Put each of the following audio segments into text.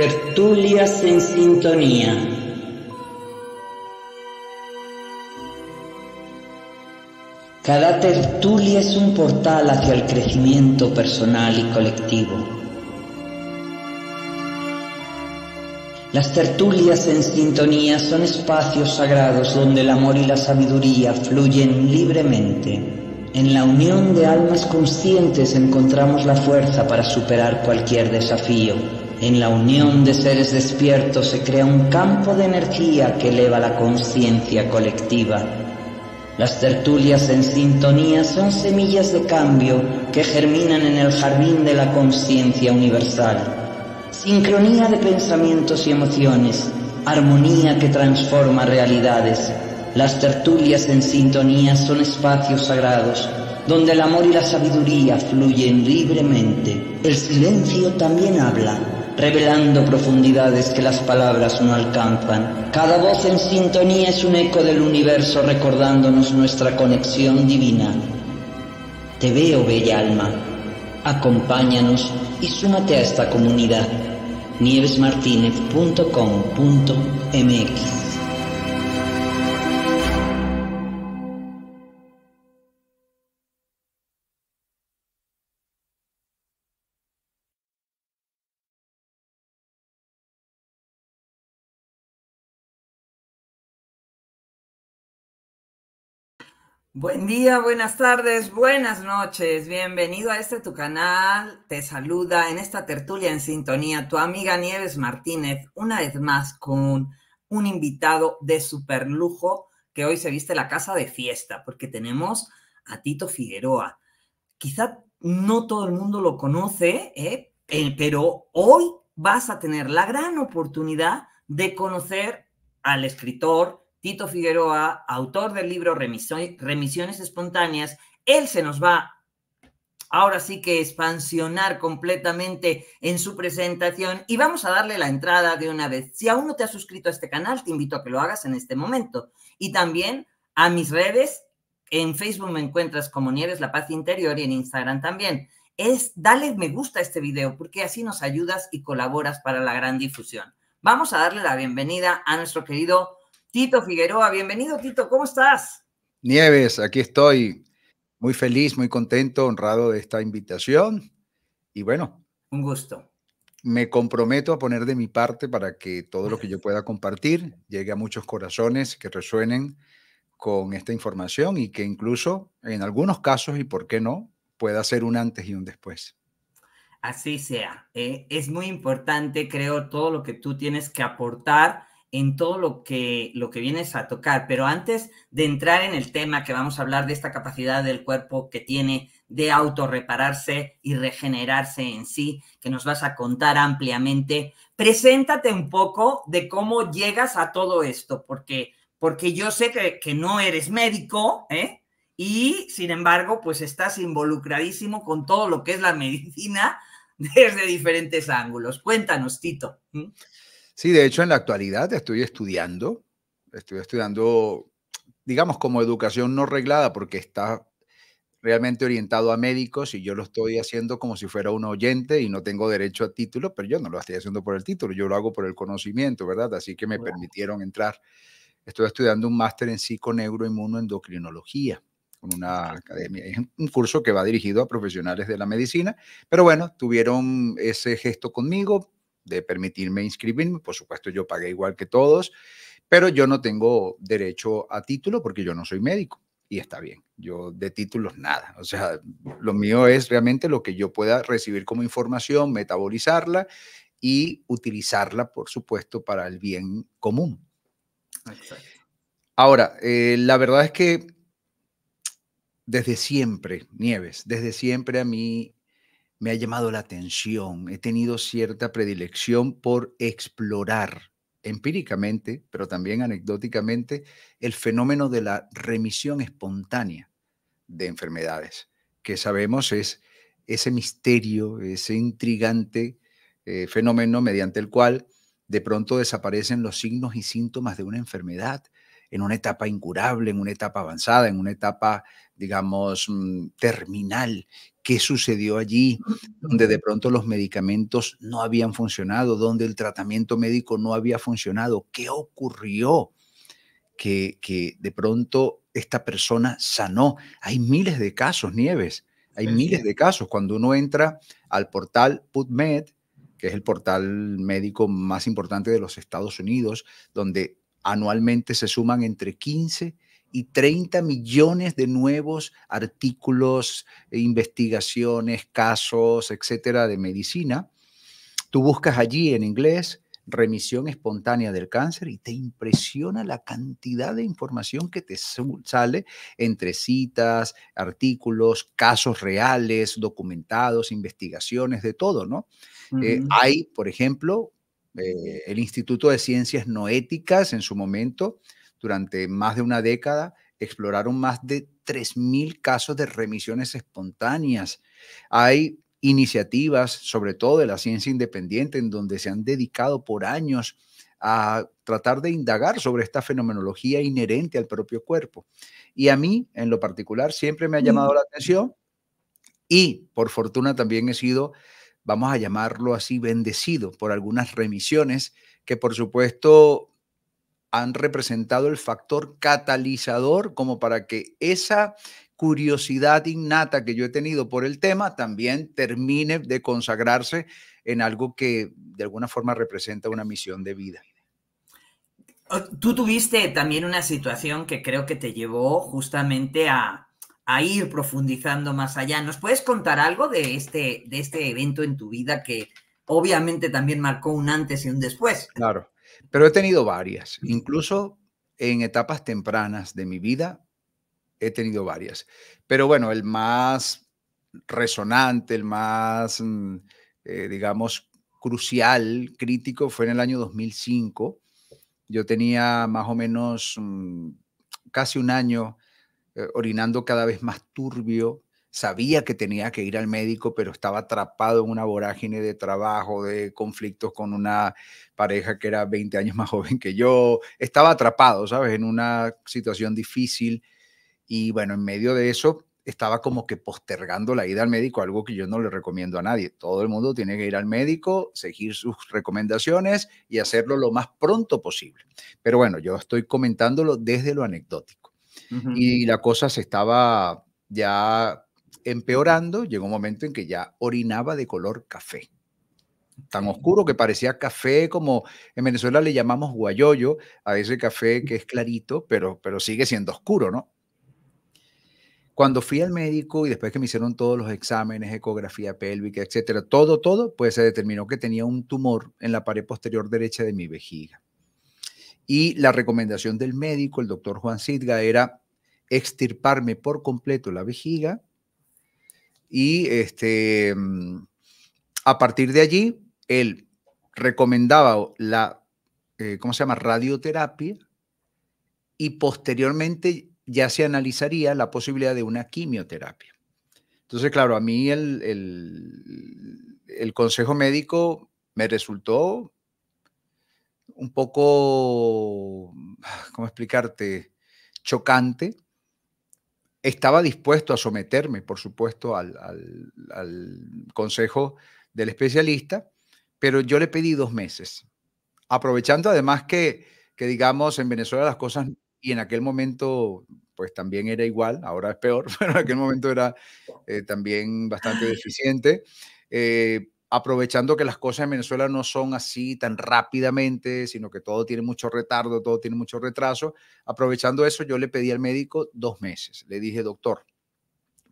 Tertulias en sintonía. Cada tertulia es un portal hacia el crecimiento personal y colectivo. Las tertulias en sintonía son espacios sagrados donde el amor y la sabiduría fluyen libremente. En la unión de almas conscientes encontramos la fuerza para superar cualquier desafío en la unión de seres despiertos se crea un campo de energía que eleva la conciencia colectiva. Las tertulias en sintonía son semillas de cambio que germinan en el jardín de la conciencia universal. Sincronía de pensamientos y emociones, armonía que transforma realidades. Las tertulias en sintonía son espacios sagrados donde el amor y la sabiduría fluyen libremente. El silencio también habla revelando profundidades que las palabras no alcanzan. Cada voz en sintonía es un eco del universo recordándonos nuestra conexión divina. Te veo, bella alma. Acompáñanos y súmate a esta comunidad. nievesmartinez.com.mx Buen día, buenas tardes, buenas noches. Bienvenido a este tu canal. Te saluda en esta tertulia en sintonía tu amiga Nieves Martínez, una vez más con un invitado de superlujo lujo que hoy se viste la casa de fiesta, porque tenemos a Tito Figueroa. Quizá no todo el mundo lo conoce, ¿eh? Eh, pero hoy vas a tener la gran oportunidad de conocer al escritor, Tito Figueroa, autor del libro Remisiones Espontáneas, él se nos va ahora sí que expansionar completamente en su presentación y vamos a darle la entrada de una vez. Si aún no te has suscrito a este canal, te invito a que lo hagas en este momento. Y también a mis redes, en Facebook me encuentras como Nieves La Paz Interior y en Instagram también. Es dale me gusta a este video porque así nos ayudas y colaboras para la gran difusión. Vamos a darle la bienvenida a nuestro querido Tito Figueroa. Bienvenido, Tito, ¿cómo estás? Nieves, aquí estoy muy feliz, muy contento, honrado de esta invitación. Y bueno. Un gusto. Me comprometo a poner de mi parte para que todo lo que yo pueda compartir llegue a muchos corazones que resuenen con esta información y que incluso en algunos casos, y por qué no, pueda ser un antes y un después. Así sea. Eh, es muy importante, creo, todo lo que tú tienes que aportar en todo lo que, lo que vienes a tocar. Pero antes de entrar en el tema que vamos a hablar de esta capacidad del cuerpo que tiene de autorrepararse y regenerarse en sí, que nos vas a contar ampliamente, preséntate un poco de cómo llegas a todo esto, porque, porque yo sé que, no eres médico, ¿eh? Y sin embargo, pues estás involucradísimo con todo lo que es la medicina desde diferentes ángulos. Cuéntanos, Tito. ¿Mm? Sí, de hecho en la actualidad estoy estudiando, estoy estudiando, digamos, como educación no reglada porque está realmente orientado a médicos y yo lo estoy haciendo como si fuera un oyente y no tengo derecho a título, pero yo no lo estoy haciendo por el título, yo lo hago por el conocimiento, ¿verdad? Así que me permitieron entrar. Estoy estudiando un máster en psico con una ah, academia. Es un curso que va dirigido a profesionales de la medicina, pero bueno, tuvieron ese gesto conmigo, de permitirme inscribirme. Por supuesto, yo pagué igual que todos, pero yo no tengo derecho a título porque yo no soy médico. Y está bien, yo de títulos nada. O sea, lo mío es realmente lo que yo pueda recibir como información, metabolizarla y utilizarla, por supuesto, para el bien común. Ahora, eh, la verdad es que desde siempre, Nieves, desde siempre a mí me ha llamado la atención, he tenido cierta predilección por explorar empíricamente, pero también anecdóticamente, el fenómeno de la remisión espontánea de enfermedades, que sabemos es ese misterio, ese intrigante eh, fenómeno mediante el cual de pronto desaparecen los signos y síntomas de una enfermedad en una etapa incurable, en una etapa avanzada, en una etapa digamos, mm, terminal. ¿Qué sucedió allí? Donde de pronto los medicamentos no habían funcionado, donde el tratamiento médico no había funcionado. ¿Qué ocurrió? Que, que de pronto esta persona sanó. Hay miles de casos, Nieves. Hay miles de casos. Cuando uno entra al portal PubMed, que es el portal médico más importante de los Estados Unidos, donde anualmente se suman entre 15 y 30 millones de nuevos artículos, eh, investigaciones, casos, etcétera, de medicina. Tú buscas allí en inglés remisión espontánea del cáncer y te impresiona la cantidad de información que te sale entre citas, artículos, casos reales, documentados, investigaciones, de todo, ¿no? Eh, hay, por ejemplo, eh, el Instituto de Ciencias noéticas en su momento durante más de una década exploraron más de 3.000 casos de remisiones espontáneas. Hay iniciativas, sobre todo de la ciencia independiente, en donde se han dedicado por años a tratar de indagar sobre esta fenomenología inherente al propio cuerpo. Y a mí, en lo particular, siempre me ha mm. llamado la atención y, por fortuna, también he sido, vamos a llamarlo así, bendecido por algunas remisiones que, por supuesto, han representado el factor catalizador como para que esa curiosidad innata que yo he tenido por el tema también termine de consagrarse en algo que de alguna forma representa una misión de vida. Tú tuviste también una situación que creo que te llevó justamente a, a ir profundizando más allá. ¿Nos puedes contar algo de este, de este evento en tu vida que obviamente también marcó un antes y un después? Claro. Pero he tenido varias, incluso en etapas tempranas de mi vida he tenido varias. Pero bueno, el más resonante, el más, mm, eh, digamos, crucial, crítico, fue en el año 2005. Yo tenía más o menos mm, casi un año eh, orinando cada vez más turbio, sabía que tenía que ir al médico, pero estaba atrapado en una vorágine de trabajo, de conflictos con una pareja que era 20 años más joven que yo. Estaba atrapado, ¿sabes? En una situación difícil. Y bueno, en medio de eso estaba como que postergando la ida al médico, algo que yo no le recomiendo a nadie. Todo el mundo tiene que ir al médico, seguir sus recomendaciones y hacerlo lo más pronto posible. Pero bueno, yo estoy comentándolo desde lo anecdótico. Y la cosa se estaba ya empeorando, llegó un momento en que ya orinaba de color café. Tan oscuro que parecía café, como en Venezuela le llamamos guayoyo, a ese café que es clarito, pero, pero sigue siendo oscuro, ¿no? Cuando fui al médico y después que me hicieron todos los exámenes, ecografía pélvica, etcétera, todo, todo, pues se determinó que tenía un tumor en la pared posterior derecha de mi vejiga. Y la recomendación del médico, el doctor Juan Sidga, era extirparme por completo la vejiga y este, mm, a partir de allí, él recomendaba la, eh, ¿cómo se llama?, radioterapia y posteriormente ya se analizaría la posibilidad de una quimioterapia. Entonces, claro, a mí el, el consejo médico me resultó un poco, ¿cómo explicarte?, chocante estaba dispuesto a someterme, por supuesto, al, consejo del especialista, pero yo le pedí dos meses, aprovechando además que, que, digamos, en Venezuela las cosas, y en aquel momento, pues también era igual, ahora es peor, pero en aquel momento era eh, también bastante deficiente. Eh, aprovechando que las cosas en Venezuela no son así tan rápidamente, sino que todo tiene mucho retardo, todo tiene mucho retraso, aprovechando eso yo le pedí al médico dos meses. Le dije, doctor,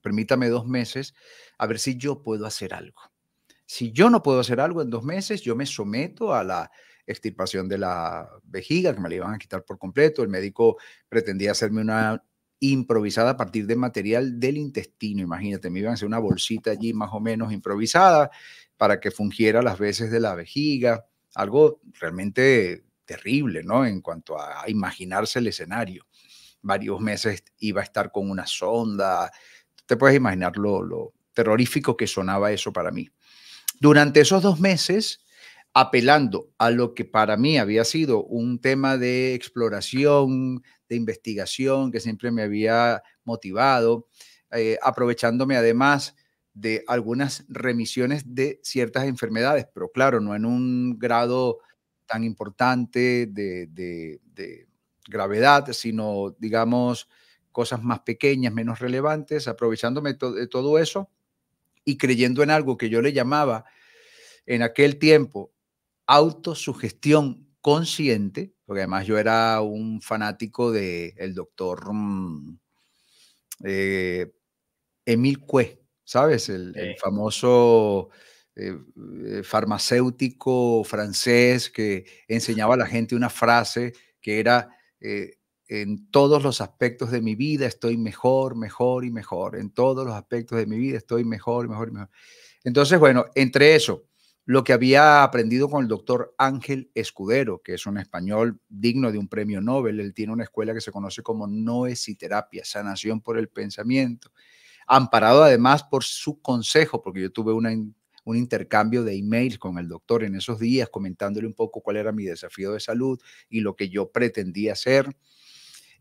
permítame dos meses a ver si yo puedo hacer algo. Si yo no puedo hacer algo en dos meses, yo me someto a la extirpación de la vejiga, que me la iban a quitar por completo. El médico pretendía hacerme una improvisada a partir de material del intestino. Imagínate, me iban a hacer una bolsita allí más o menos improvisada para que fungiera las veces de la vejiga, algo realmente terrible, ¿no? En cuanto a, imaginarse el escenario. Varios meses iba a estar con una sonda, te puedes imaginar lo, terrorífico que sonaba eso para mí. Durante esos dos meses, apelando a lo que para mí había sido un tema de exploración, de investigación, que siempre me había motivado, eh, aprovechándome además de algunas remisiones de ciertas enfermedades, pero claro, no en un grado tan importante de, gravedad, sino, digamos, cosas más pequeñas, menos relevantes, aprovechándome de todo eso y creyendo en algo que yo le llamaba en aquel tiempo autosugestión consciente, porque además yo era un fanático del el doctor mm, eh, Emil Cue, ¿sabes? El, famoso eh, eh, farmacéutico francés que enseñaba a la gente una frase que era, eh, en todos los aspectos de mi vida estoy mejor, mejor y mejor, en todos los aspectos de mi vida estoy mejor, mejor y mejor. Entonces, bueno, entre eso, lo que había aprendido con el doctor Ángel Escudero, que es un español digno de un premio Nobel, él tiene una escuela que se conoce como noesiterapia, sanación por el pensamiento amparado además por su consejo, porque yo tuve un intercambio de emails con el doctor en esos días, comentándole un poco cuál era mi desafío de salud y lo que yo pretendía hacer.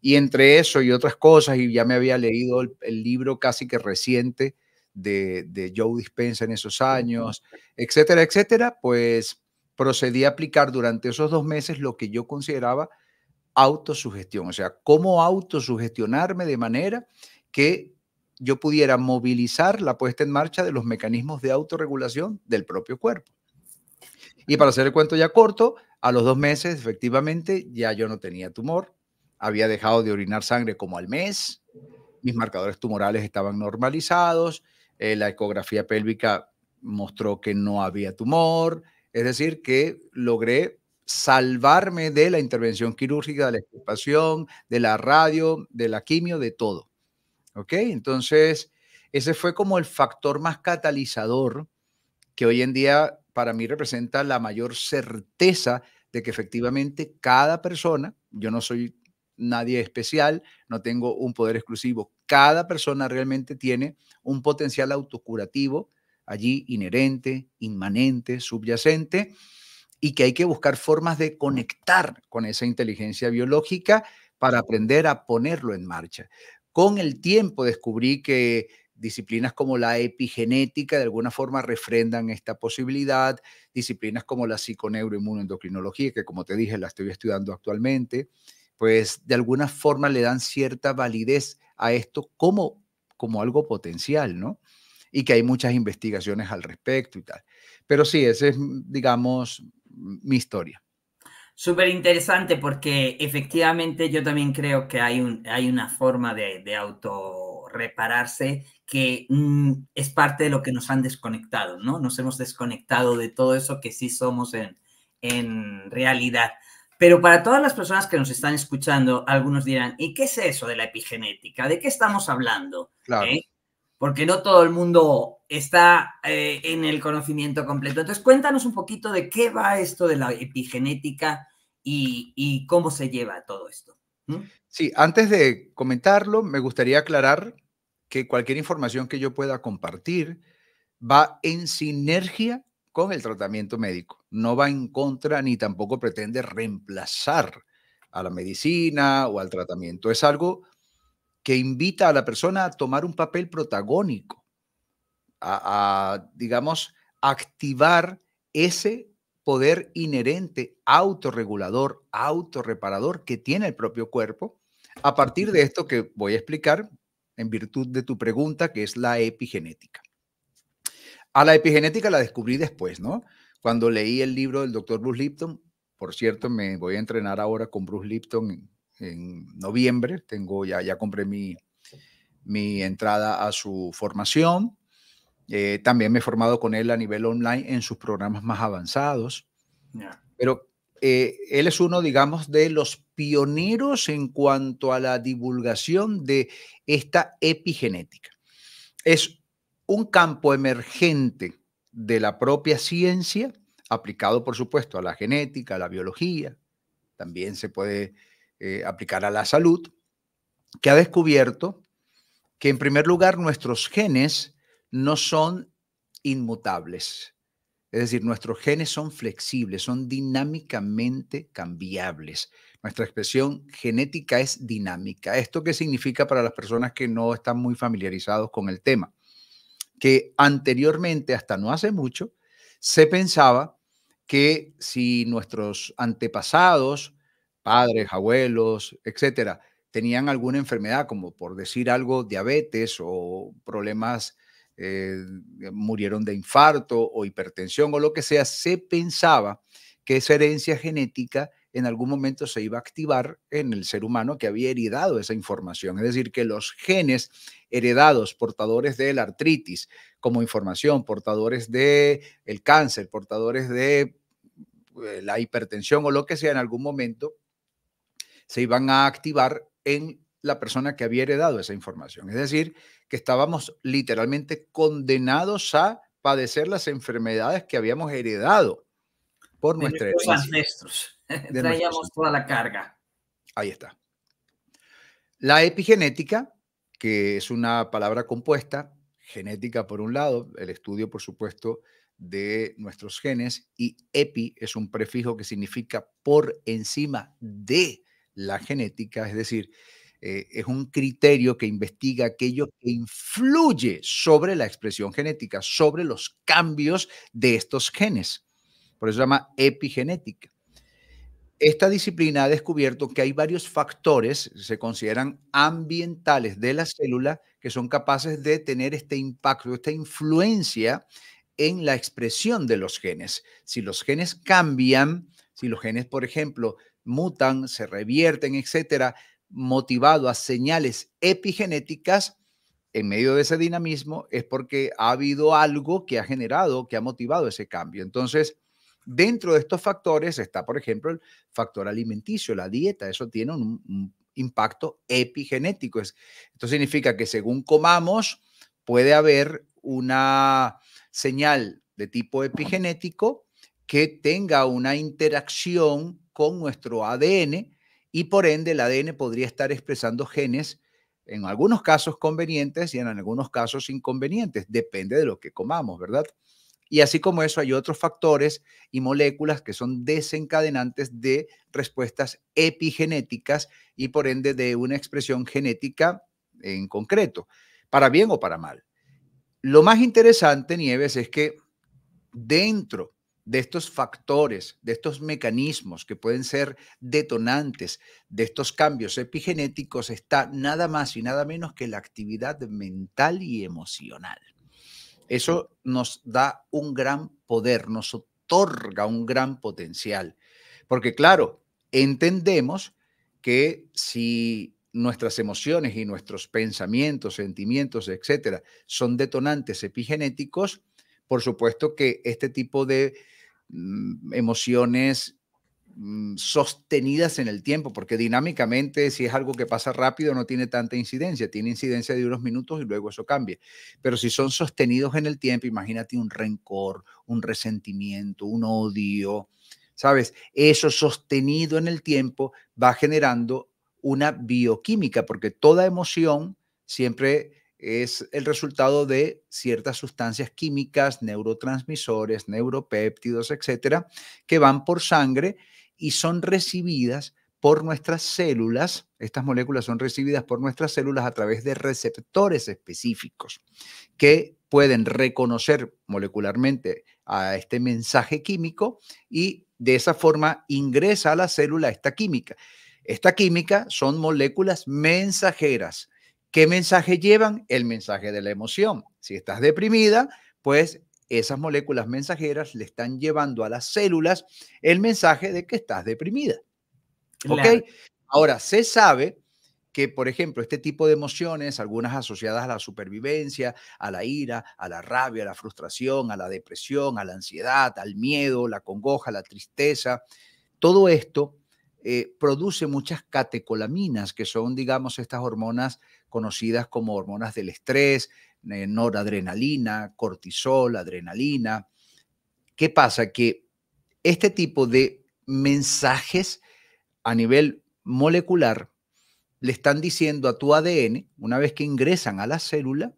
Y entre eso y otras cosas, y ya me había leído el, libro casi que reciente de, de Joe Dispensa en esos años, etcétera, etcétera, pues procedí a aplicar durante esos dos meses lo que yo consideraba autosugestión, o sea, cómo autosugestionarme de manera que yo pudiera movilizar la puesta en marcha de los mecanismos de autorregulación del propio cuerpo. Y para hacer el cuento ya corto, a los dos meses efectivamente ya yo no tenía tumor, había dejado de orinar sangre como al mes, mis marcadores tumorales estaban normalizados, eh, la ecografía pélvica mostró que no había tumor, es decir, que logré salvarme de la intervención quirúrgica, de la extirpación, de la radio, de la quimio, de todo. Entonces, ese fue como el factor más catalizador que hoy en día para mí representa la mayor certeza de que efectivamente cada persona, yo no soy nadie especial, no tengo un poder exclusivo, cada persona realmente tiene un potencial autocurativo allí inherente, inmanente, subyacente, y que hay que buscar formas de conectar con esa inteligencia biológica para aprender a ponerlo en marcha. Con el tiempo descubrí que disciplinas como la epigenética de alguna forma refrendan esta posibilidad, disciplinas como la psiconeuroinmunoendocrinología, que como te dije la estoy estudiando actualmente, pues de alguna forma le dan cierta validez a esto como, como algo potencial, ¿no? Y que hay muchas investigaciones al respecto y tal. Pero sí, esa es, digamos, mi historia. Súper interesante porque efectivamente yo también creo que hay, un, hay una forma de, de autorrepararse que mm, es parte de lo que nos han desconectado, ¿no? Nos hemos desconectado de todo eso que sí somos en, realidad. Pero para todas las personas que nos están escuchando, algunos dirán, ¿y qué es eso de la epigenética? ¿De qué estamos hablando? Claro. ¿Eh? porque no todo el mundo está eh, en el conocimiento completo. Entonces, cuéntanos un poquito de qué va esto de la epigenética y, cómo se lleva todo esto. Sí, antes de comentarlo, me gustaría aclarar que cualquier información que yo pueda compartir va en sinergia con el tratamiento médico, no va en contra ni tampoco pretende reemplazar a la medicina o al tratamiento. Es algo que invita a la persona a tomar un papel protagónico, a, digamos, activar ese poder inherente, autorregulador, autorreparador que tiene el propio cuerpo, a partir de esto que voy a explicar en virtud de tu pregunta, que es la epigenética. A la epigenética la descubrí después, ¿no? Cuando leí el libro del doctor Bruce Lipton, por cierto, me voy a entrenar ahora con Bruce Lipton en noviembre. Tengo ya, ya compré mi, mi entrada a su formación. Eh, también me he formado con él a nivel online en sus programas más avanzados. Pero eh, él es uno, digamos, de los pioneros en cuanto a la divulgación de esta epigenética. Es un campo emergente de la propia ciencia, aplicado, por supuesto, a la genética, a la biología. También se puede eh, aplicar a la salud, que ha descubierto que en primer lugar nuestros genes no son inmutables. Es decir, nuestros genes son flexibles, son dinámicamente cambiables. Nuestra expresión genética es dinámica. ¿Esto qué significa para las personas que no están muy familiarizados con el tema? Que anteriormente, hasta no hace mucho, se pensaba que si nuestros antepasados padres, abuelos, etcétera, tenían alguna enfermedad, como por decir algo, diabetes o problemas, eh, murieron de infarto o hipertensión o lo que sea, se pensaba que esa herencia genética en algún momento se iba a activar en el ser humano que había heredado esa información. Es decir, que los genes heredados, portadores de la artritis como información, portadores del el cáncer, portadores de eh, la hipertensión o lo que sea, en algún momento se iban a activar en la persona que había heredado esa información. Es decir, que estábamos literalmente condenados a padecer las enfermedades que habíamos heredado por nuestros ancestros. Traíamos toda la carga. Ahí está. La epigenética, que es una palabra compuesta, genética por un lado, el estudio, por supuesto, de nuestros genes, y epi es un prefijo que significa por encima de la genética, es decir, eh, es un criterio que investiga aquello que influye sobre la expresión genética, sobre los cambios de estos genes. Por eso se llama epigenética. Esta disciplina ha descubierto que hay varios factores, se consideran ambientales de la célula, que son capaces de tener este impacto, esta influencia en la expresión de los genes. Si los genes cambian, si los genes, por ejemplo, mutan, se revierten, etcétera, motivado a señales epigenéticas en medio de ese dinamismo es porque ha habido algo que ha generado, que ha motivado ese cambio. Entonces, dentro de estos factores está, por ejemplo, el factor alimenticio, la dieta, eso tiene un, impacto epigenético. Esto significa que según comamos, puede haber una señal de tipo epigenético que tenga una interacción con nuestro ADN y por ende el ADN podría estar expresando genes en algunos casos convenientes y en algunos casos inconvenientes, depende de lo que comamos, ¿verdad? Y así como eso hay otros factores y moléculas que son desencadenantes de respuestas epigenéticas y por ende de una expresión genética en concreto, para bien o para mal. Lo más interesante, Nieves, es que dentro de estos factores, de estos mecanismos que pueden ser detonantes de estos cambios epigenéticos está nada más y nada menos que la actividad mental y emocional. Eso nos da un gran poder, nos otorga un gran potencial, porque claro, entendemos que si nuestras emociones y nuestros pensamientos, sentimientos, etcétera, son detonantes epigenéticos, por supuesto que este tipo de Mm, emociones mm, sostenidas en el tiempo, porque dinámicamente si es algo que pasa rápido no tiene tanta incidencia, tiene incidencia de unos minutos y luego eso cambia. Pero si son sostenidos en el tiempo, imagínate un rencor, un resentimiento, un odio, ¿sabes? Eso sostenido en el tiempo va generando una bioquímica, porque toda emoción siempre es el resultado de ciertas sustancias químicas, neurotransmisores, neuropéptidos, etcétera, que van por sangre y son recibidas por nuestras células. Estas moléculas son recibidas por nuestras células a través de receptores específicos que pueden reconocer molecularmente a este mensaje químico y de esa forma ingresa a la célula esta química. Esta química son moléculas mensajeras ¿Qué mensaje llevan? El mensaje de la emoción. Si estás deprimida, pues esas moléculas mensajeras le están llevando a las células el mensaje de que estás deprimida. ¿Ok? Ahora, se sabe que, por ejemplo, este tipo de emociones, algunas asociadas a la supervivencia, a la ira, a la rabia, a la frustración, a la depresión, a la ansiedad, al miedo, la congoja, la tristeza, todo esto eh, produce muchas catecolaminas, que son, digamos, estas hormonas conocidas como hormonas del estrés, eh, noradrenalina, cortisol, adrenalina. ¿Qué pasa? Que este tipo de mensajes a nivel molecular le están diciendo a tu ADN, una vez que ingresan a la célula,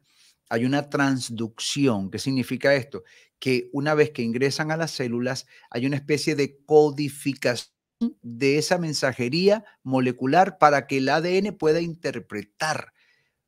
hay una transducción. ¿Qué significa esto? Que una vez que ingresan a las células, hay una especie de codificación de esa mensajería molecular para que el ADN pueda interpretar.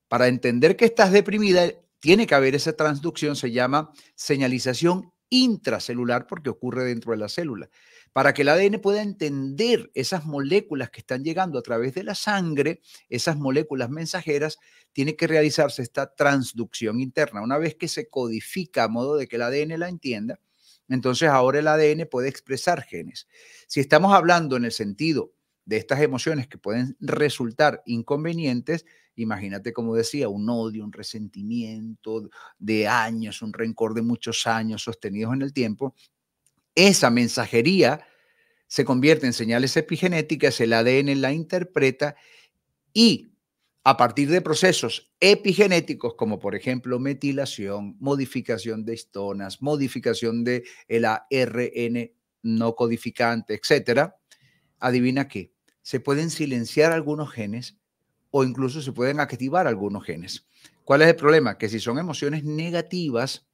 Para entender que estás deprimida, tiene que haber esa transducción, se llama señalización intracelular porque ocurre dentro de la célula. Para que el ADN pueda entender esas moléculas que están llegando a través de la sangre, esas moléculas mensajeras, tiene que realizarse esta transducción interna. Una vez que se codifica a modo de que el ADN la entienda, entonces ahora el ADN puede expresar genes. Si estamos hablando en el sentido de estas emociones que pueden resultar inconvenientes, imagínate como decía, un odio, un resentimiento de años, un rencor de muchos años sostenidos en el tiempo, esa mensajería se convierte en señales epigenéticas, el ADN la interpreta y a partir de procesos epigenéticos como por ejemplo metilación, modificación de histonas, modificación de el ARN no codificante, etcétera, adivina qué, se pueden silenciar algunos genes o incluso se pueden activar algunos genes. ¿Cuál es el problema? Que si son emociones negativas,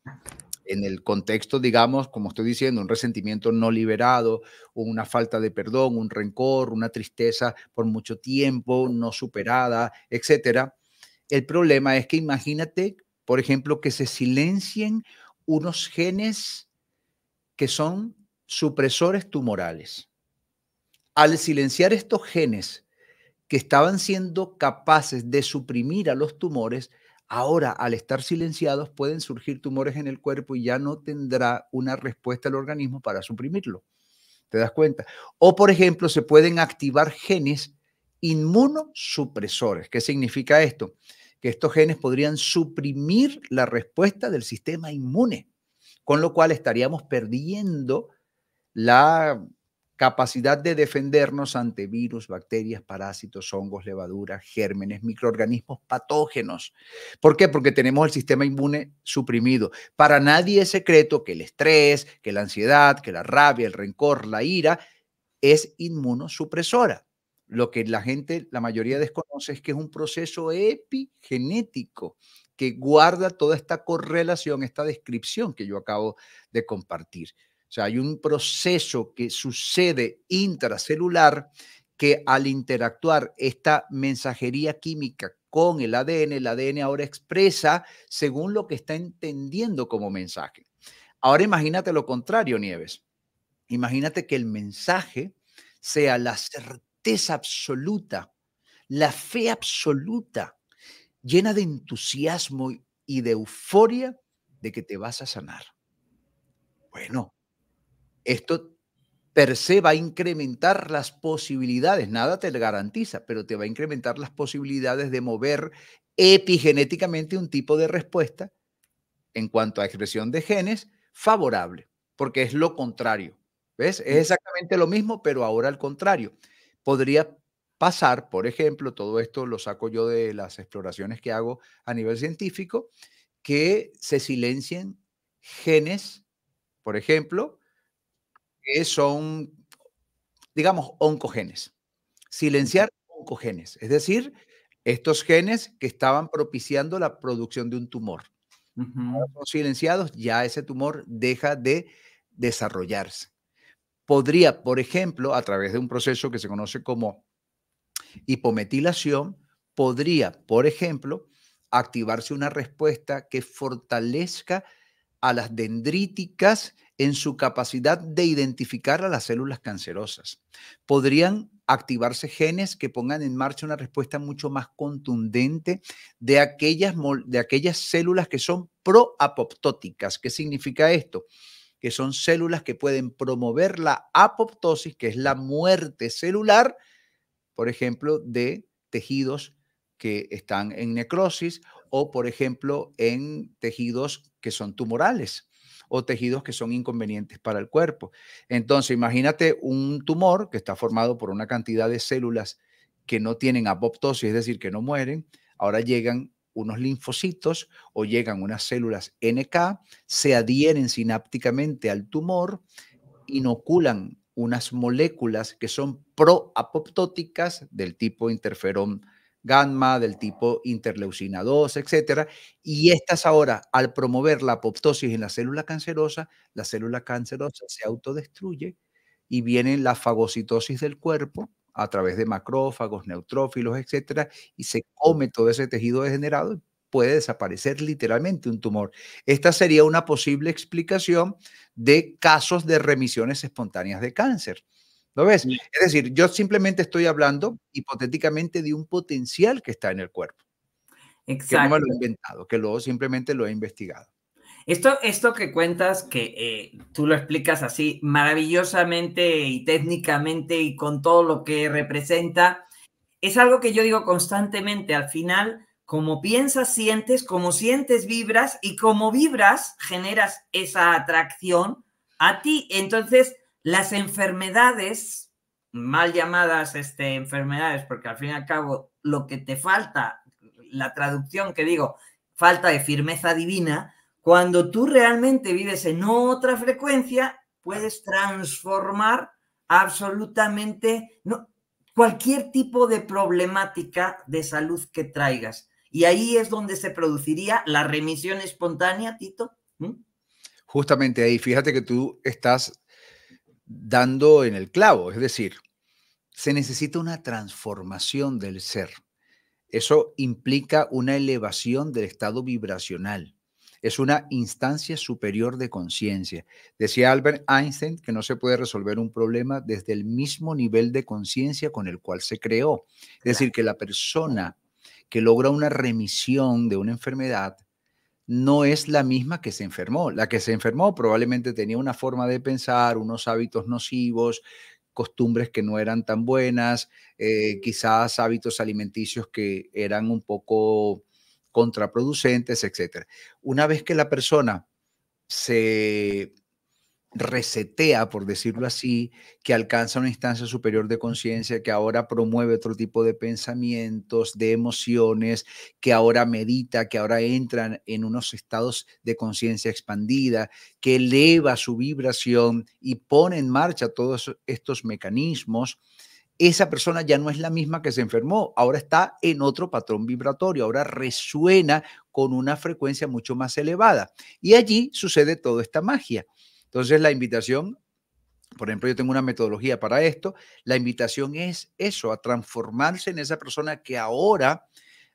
en el contexto, digamos, como estoy diciendo, un resentimiento no liberado, una falta de perdón, un rencor, una tristeza por mucho tiempo no superada, etcétera. El problema es que imagínate, por ejemplo, que se silencien unos genes que son supresores tumorales. Al silenciar estos genes que estaban siendo capaces de suprimir a los tumores, Ahora, al estar silenciados, pueden surgir tumores en el cuerpo y ya no tendrá una respuesta el organismo para suprimirlo. ¿Te das cuenta? O, por ejemplo, se pueden activar genes inmunosupresores. ¿Qué significa esto? Que estos genes podrían suprimir la respuesta del sistema inmune, con lo cual estaríamos perdiendo la capacidad de defendernos ante virus, bacterias, parásitos, hongos, levaduras, gérmenes, microorganismos patógenos. ¿Por qué? Porque tenemos el sistema inmune suprimido. Para nadie es secreto que el estrés, que la ansiedad, que la rabia, el rencor, la ira es inmunosupresora. Lo que la gente, la mayoría desconoce es que es un proceso epigenético que guarda toda esta correlación, esta descripción que yo acabo de compartir. O sea, hay un proceso que sucede intracelular que al interactuar esta mensajería química con el ADN, el ADN ahora expresa según lo que está entendiendo como mensaje. Ahora imagínate lo contrario, Nieves. Imagínate que el mensaje sea la certeza absoluta, la fe absoluta, llena de entusiasmo y de euforia de que te vas a sanar. Bueno, esto per se va a incrementar las posibilidades, nada te lo garantiza, pero te va a incrementar las posibilidades de mover epigenéticamente un tipo de respuesta en cuanto a expresión de genes favorable, porque es lo contrario. ¿Ves? Es exactamente lo mismo, pero ahora al contrario. Podría pasar, por ejemplo, todo esto lo saco yo de las exploraciones que hago a nivel científico, que se silencien genes, por ejemplo, que son, digamos, oncogenes. Silenciar oncogenes, es decir, estos genes que estaban propiciando la producción de un tumor. son silenciados, ya ese tumor deja de desarrollarse. Podría, por ejemplo, a través de un proceso que se conoce como hipometilación, podría, por ejemplo, activarse una respuesta que fortalezca a las dendríticas en su capacidad de identificar a las células cancerosas. Podrían activarse genes que pongan en marcha una respuesta mucho más contundente de aquellas, de aquellas células que son proapoptóticas. ¿Qué significa esto? Que son células que pueden promover la apoptosis, que es la muerte celular, por ejemplo, de tejidos que están en necrosis o, por ejemplo, en tejidos que son tumorales o tejidos que son inconvenientes para el cuerpo. Entonces, imagínate un tumor que está formado por una cantidad de células que no tienen apoptosis, es decir, que no mueren, ahora llegan unos linfocitos o llegan unas células NK, se adhieren sinápticamente al tumor, inoculan unas moléculas que son proapoptóticas del tipo interferón gamma, del tipo interleucina 2, etc. Y estas ahora, al promover la apoptosis en la célula cancerosa, la célula cancerosa se autodestruye y viene la fagocitosis del cuerpo a través de macrófagos, neutrófilos, etcétera, Y se come todo ese tejido degenerado y puede desaparecer literalmente un tumor. Esta sería una posible explicación de casos de remisiones espontáneas de cáncer ¿Lo ves? Es decir, yo simplemente estoy hablando hipotéticamente de un potencial que está en el cuerpo. Exacto. Que no me lo he inventado, que luego simplemente lo he investigado. Esto, esto que cuentas, que eh, tú lo explicas así maravillosamente y técnicamente y con todo lo que representa, es algo que yo digo constantemente. Al final, como piensas, sientes, como sientes, vibras y como vibras, generas esa atracción a ti. Entonces, las enfermedades, mal llamadas este, enfermedades, porque al fin y al cabo lo que te falta, la traducción que digo, falta de firmeza divina, cuando tú realmente vives en otra frecuencia, puedes transformar absolutamente no, cualquier tipo de problemática de salud que traigas. Y ahí es donde se produciría la remisión espontánea, Tito. Justamente ahí, fíjate que tú estás dando en el clavo, es decir, se necesita una transformación del ser. Eso implica una elevación del estado vibracional. Es una instancia superior de conciencia. Decía Albert Einstein que no se puede resolver un problema desde el mismo nivel de conciencia con el cual se creó. Es decir, que la persona que logra una remisión de una enfermedad no es la misma que se enfermó. La que se enfermó probablemente tenía una forma de pensar, unos hábitos nocivos, costumbres que no eran tan buenas, eh, quizás hábitos alimenticios que eran un poco contraproducentes, etc. Una vez que la persona se resetea, por decirlo así, que alcanza una instancia superior de conciencia, que ahora promueve otro tipo de pensamientos, de emociones, que ahora medita, que ahora entran en unos estados de conciencia expandida, que eleva su vibración y pone en marcha todos estos mecanismos, esa persona ya no es la misma que se enfermó, ahora está en otro patrón vibratorio, ahora resuena con una frecuencia mucho más elevada. Y allí sucede toda esta magia. Entonces la invitación, por ejemplo, yo tengo una metodología para esto, la invitación es eso, a transformarse en esa persona que ahora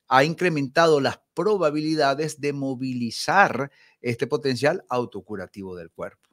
ha incrementado las probabilidades de movilizar este potencial autocurativo del cuerpo.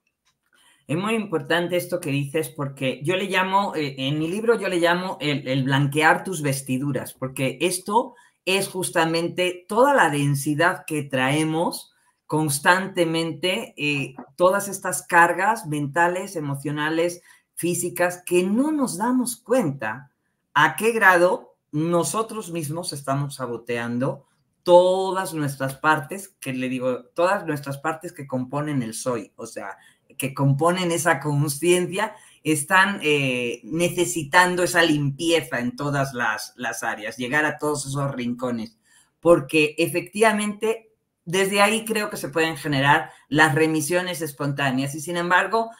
Es muy importante esto que dices porque yo le llamo, eh, en mi libro yo le llamo el, blanquear tus vestiduras, porque esto es justamente toda la densidad que traemos constantemente eh, todas estas cargas mentales, emocionales, físicas, que no nos damos cuenta a qué grado nosotros mismos estamos saboteando todas nuestras partes, que le digo, todas nuestras partes que componen el soy, o sea, que componen esa conciencia, están eh, necesitando esa limpieza en todas las, las áreas, llegar a todos esos rincones, porque efectivamente desde ahí creo que se pueden generar las remisiones espontáneas y sin embargo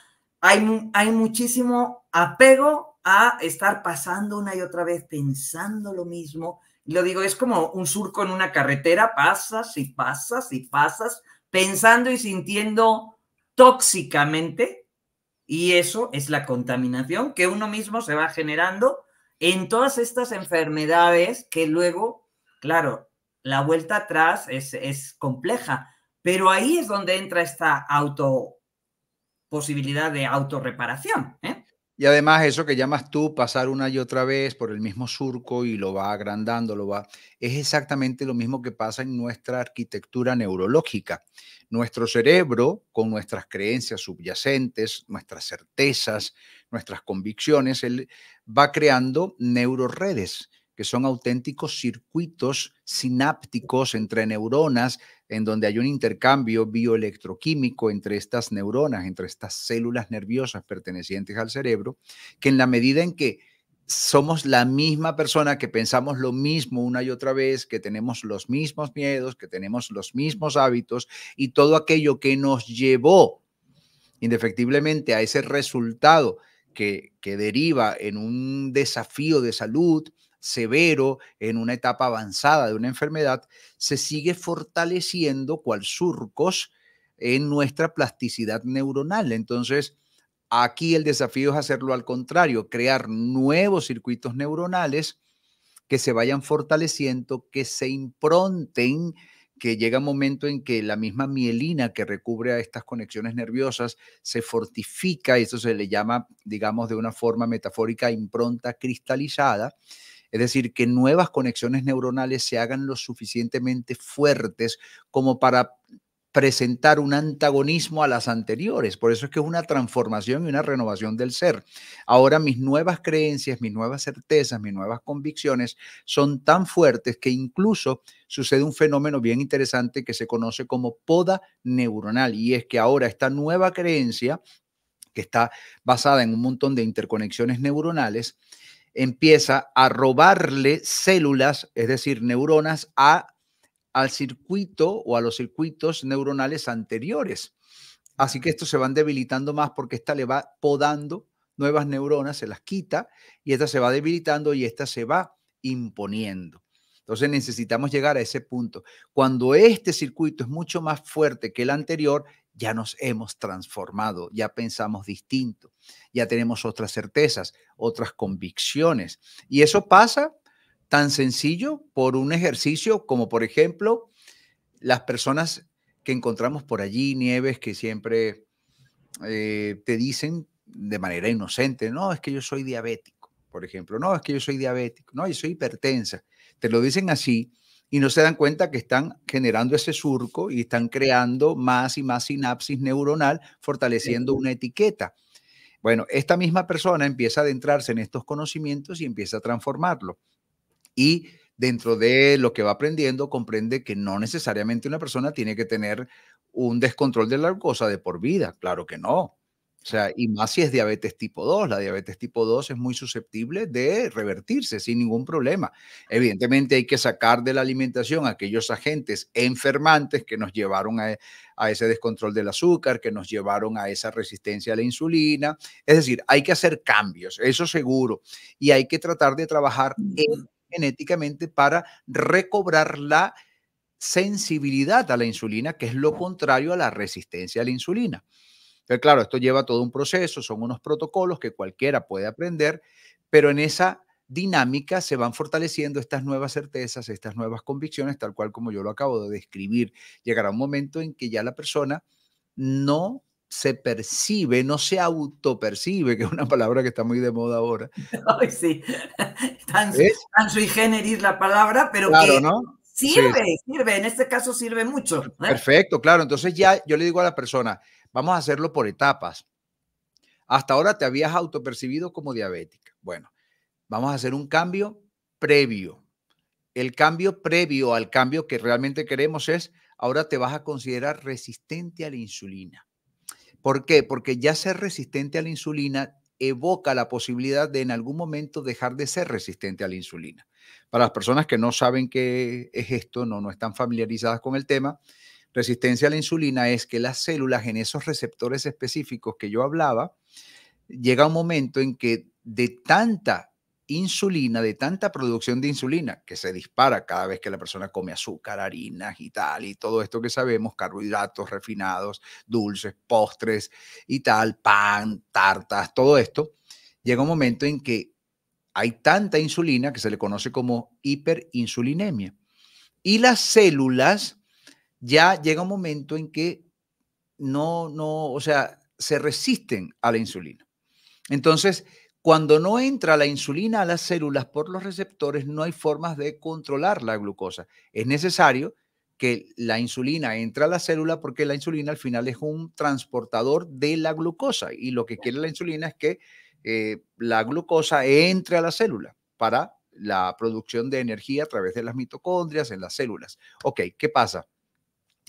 hay, hay muchísimo apego a estar pasando una y otra vez pensando lo mismo. Lo digo, es como un surco en una carretera, pasas y pasas y pasas, pensando y sintiendo tóxicamente y eso es la contaminación que uno mismo se va generando en todas estas enfermedades que luego, claro, la vuelta atrás es, compleja, pero ahí es donde entra esta auto posibilidad de autorreparación. ¿eh? Y además eso que llamas tú pasar una y otra vez por el mismo surco y lo va agrandando, lo va, es exactamente lo mismo que pasa en nuestra arquitectura neurológica. Nuestro cerebro, con nuestras creencias subyacentes, nuestras certezas, nuestras convicciones, él va creando neuroredes que son auténticos circuitos sinápticos entre neuronas, en donde hay un intercambio bioelectroquímico entre estas neuronas, entre estas células nerviosas pertenecientes al cerebro, que en la medida en que somos la misma persona, que pensamos lo mismo una y otra vez, que tenemos los mismos miedos, que tenemos los mismos hábitos y todo aquello que nos llevó indefectiblemente a ese resultado que, que deriva en un desafío de salud, severo, en una etapa avanzada de una enfermedad, se sigue fortaleciendo cual surcos en nuestra plasticidad neuronal. Entonces, aquí el desafío es hacerlo al contrario, crear nuevos circuitos neuronales que se vayan fortaleciendo, que se impronten, que llega un momento en que la misma mielina que recubre a estas conexiones nerviosas se fortifica, eso se le llama, digamos, de una forma metafórica, impronta cristalizada, es decir, que nuevas conexiones neuronales se hagan lo suficientemente fuertes como para presentar un antagonismo a las anteriores. Por eso es que es una transformación y una renovación del ser. Ahora mis nuevas creencias, mis nuevas certezas, mis nuevas convicciones son tan fuertes que incluso sucede un fenómeno bien interesante que se conoce como poda neuronal. Y es que ahora esta nueva creencia, que está basada en un montón de interconexiones neuronales, empieza a robarle células, es decir, neuronas, a, al circuito o a los circuitos neuronales anteriores. Así que estos se van debilitando más porque esta le va podando nuevas neuronas, se las quita y esta se va debilitando y esta se va imponiendo. Entonces necesitamos llegar a ese punto. Cuando este circuito es mucho más fuerte que el anterior, ya nos hemos transformado, ya pensamos distinto, ya tenemos otras certezas, otras convicciones. Y eso pasa tan sencillo por un ejercicio como, por ejemplo, las personas que encontramos por allí, Nieves, que siempre eh, te dicen de manera inocente, no, es que yo soy diabético, por ejemplo, no, es que yo soy diabético, no, yo soy hipertensa. Te lo dicen así y no se dan cuenta que están generando ese surco y están creando más y más sinapsis neuronal, fortaleciendo una etiqueta. Bueno, esta misma persona empieza a adentrarse en estos conocimientos y empieza a transformarlo. Y dentro de lo que va aprendiendo, comprende que no necesariamente una persona tiene que tener un descontrol de la cosa de por vida, claro que no. O sea, y más si es diabetes tipo 2. La diabetes tipo 2 es muy susceptible de revertirse sin ningún problema. Evidentemente hay que sacar de la alimentación aquellos agentes enfermantes que nos llevaron a, ese descontrol del azúcar, que nos llevaron a esa resistencia a la insulina. Es decir, hay que hacer cambios, eso seguro. Y hay que tratar de trabajar genéticamente para recobrar la sensibilidad a la insulina, que es lo contrario a la resistencia a la insulina. Pero claro, esto lleva todo un proceso, son unos protocolos que cualquiera puede aprender, pero en esa dinámica se van fortaleciendo estas nuevas certezas, estas nuevas convicciones, tal cual como yo lo acabo de describir. Llegará un momento en que ya la persona no se percibe, no se autopercibe, que es una palabra que está muy de moda ahora. Ay, sí. Tan, sui generis la palabra, pero claro, ¿no? Sirve, sirve, en este caso sirve mucho. ¿eh? Perfecto, claro. Entonces ya yo le digo a la persona, vamos a hacerlo por etapas. Hasta ahora te habías autopercibido como diabética. Bueno, vamos a hacer un cambio previo. El cambio previo al cambio que realmente queremos es, ahora te vas a considerar resistente a la insulina. ¿Por qué? Porque ya ser resistente a la insulina evoca la posibilidad de en algún momento dejar de ser resistente a la insulina. Para las personas que no saben qué es esto, no, no están familiarizadas con el tema, resistencia a la insulina es que las células en esos receptores específicos que yo hablaba, llega un momento en que de tanta insulina, de tanta producción de insulina que se dispara cada vez que la persona come azúcar, harinas y tal, y todo esto que sabemos, carbohidratos refinados, dulces, postres y tal, pan, tartas, todo esto, llega un momento en que hay tanta insulina que se le conoce como hiperinsulinemia. Y las células ya llega un momento en que no, no, o sea, se resisten a la insulina. Entonces, cuando no entra la insulina a las células por los receptores, no hay formas de controlar la glucosa. Es necesario que la insulina entre a la célula porque la insulina al final es un transportador de la glucosa y lo que quiere la insulina es que eh, la glucosa entre a la célula para la producción de energía a través de las mitocondrias en las células. Ok, ¿qué pasa?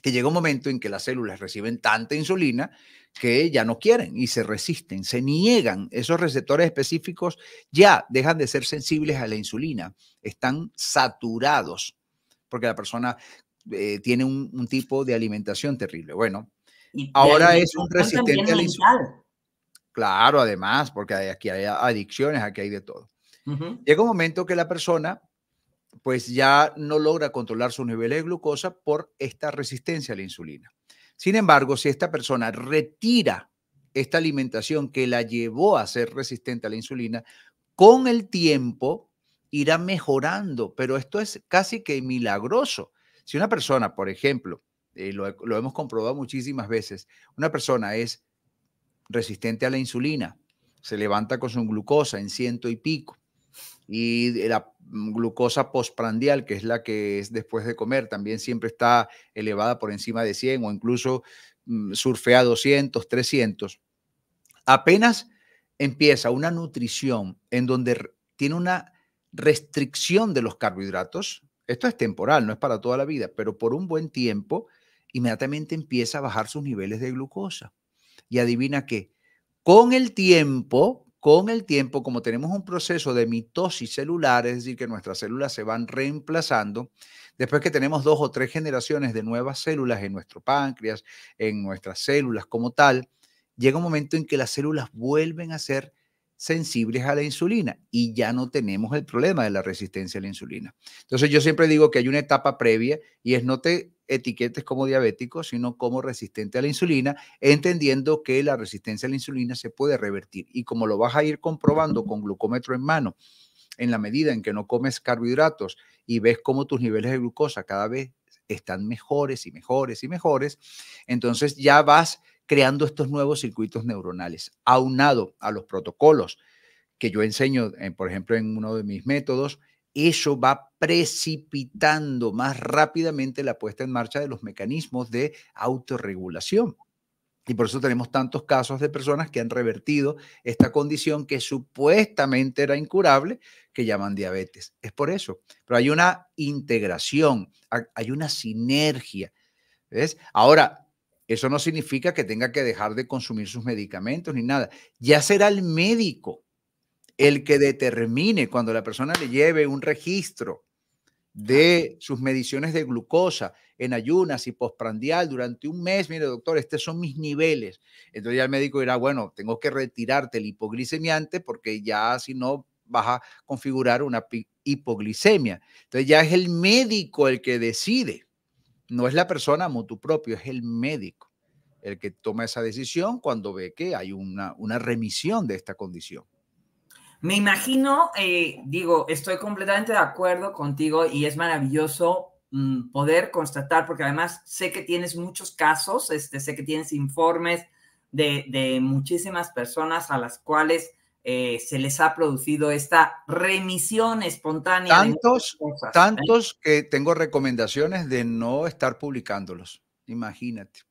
que llega un momento en que las células reciben tanta insulina que ya no quieren y se resisten, se niegan. Esos receptores específicos ya dejan de ser sensibles a la insulina, están saturados, porque la persona eh, tiene un, tipo de alimentación terrible. Bueno, ahora es un resistente a la insulina. Claro, además, porque aquí hay adicciones, aquí hay de todo. Llega un momento que la persona pues ya no logra controlar su nivel de glucosa por esta resistencia a la insulina. Sin embargo, si esta persona retira esta alimentación que la llevó a ser resistente a la insulina, con el tiempo irá mejorando, pero esto es casi que milagroso. Si una persona, por ejemplo, eh, lo hemos comprobado muchísimas veces, una persona es resistente a la insulina, se levanta con su glucosa en ciento y pico, y la glucosa postprandial, que es la que es después de comer, también siempre está elevada por encima de 100 o incluso mm, surfea 200, 300. Apenas empieza una nutrición en donde tiene una restricción de los carbohidratos, esto es temporal, no es para toda la vida, pero por un buen tiempo inmediatamente empieza a bajar sus niveles de glucosa. Y adivina qué, con el tiempo, con el tiempo, como tenemos un proceso de mitosis celular, es decir, que nuestras células se van reemplazando, después que tenemos dos o tres generaciones de nuevas células en nuestro páncreas, en nuestras células como tal, llega un momento en que las células vuelven a ser sensibles a la insulina y ya no tenemos el problema de la resistencia a la insulina. Entonces yo siempre digo que hay una etapa previa y es no te etiquetes como diabético, sino como resistente a la insulina, entendiendo que la resistencia a la insulina se puede revertir. Y como lo vas a ir comprobando con glucómetro en mano, en la medida en que no comes carbohidratos y ves cómo tus niveles de glucosa cada vez están mejores y mejores y mejores, entonces ya vas creando estos nuevos circuitos neuronales, aunado a los protocolos que yo enseño, eh, por ejemplo, en uno de mis métodos, eso va precipitando más rápidamente la puesta en marcha de los mecanismos de autorregulación. Y por eso tenemos tantos casos de personas que han revertido esta condición que supuestamente era incurable, que llaman diabetes. Es por eso. Pero hay una integración, hay una sinergia. ¿Ves? Ahora, eso no significa que tenga que dejar de consumir sus medicamentos ni nada. Ya será el médico el que determine cuando la persona le lleve un registro de sus mediciones de glucosa en ayunas y postprandial durante un mes, mire doctor, estos son mis niveles. Entonces ya el médico dirá, bueno, tengo que retirarte el hipoglicemiante porque ya si no vas a configurar una hipoglicemia. Entonces ya es el médico el que decide, no es la persona a motu propio, es el médico el que toma esa decisión cuando ve que hay una remisión de esta condición. Me imagino, eh, digo, estoy completamente de acuerdo contigo y es maravilloso mm, poder constatar, porque además sé que tienes muchos casos, este, sé que tienes informes de, muchísimas personas a las cuales eh, se les ha producido esta remisión espontánea. Tantos, ¿eh? tantos que tengo recomendaciones de no estar publicándolos, imagínate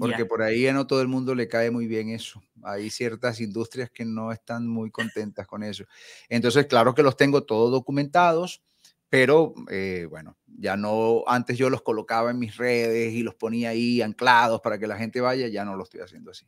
porque por ahí a no todo el mundo le cae muy bien eso. Hay ciertas industrias que no están muy contentas con eso. Entonces, claro que los tengo todos documentados, pero eh, bueno, ya no, antes yo los colocaba en mis redes y los ponía ahí anclados para que la gente vaya, ya no lo estoy haciendo así.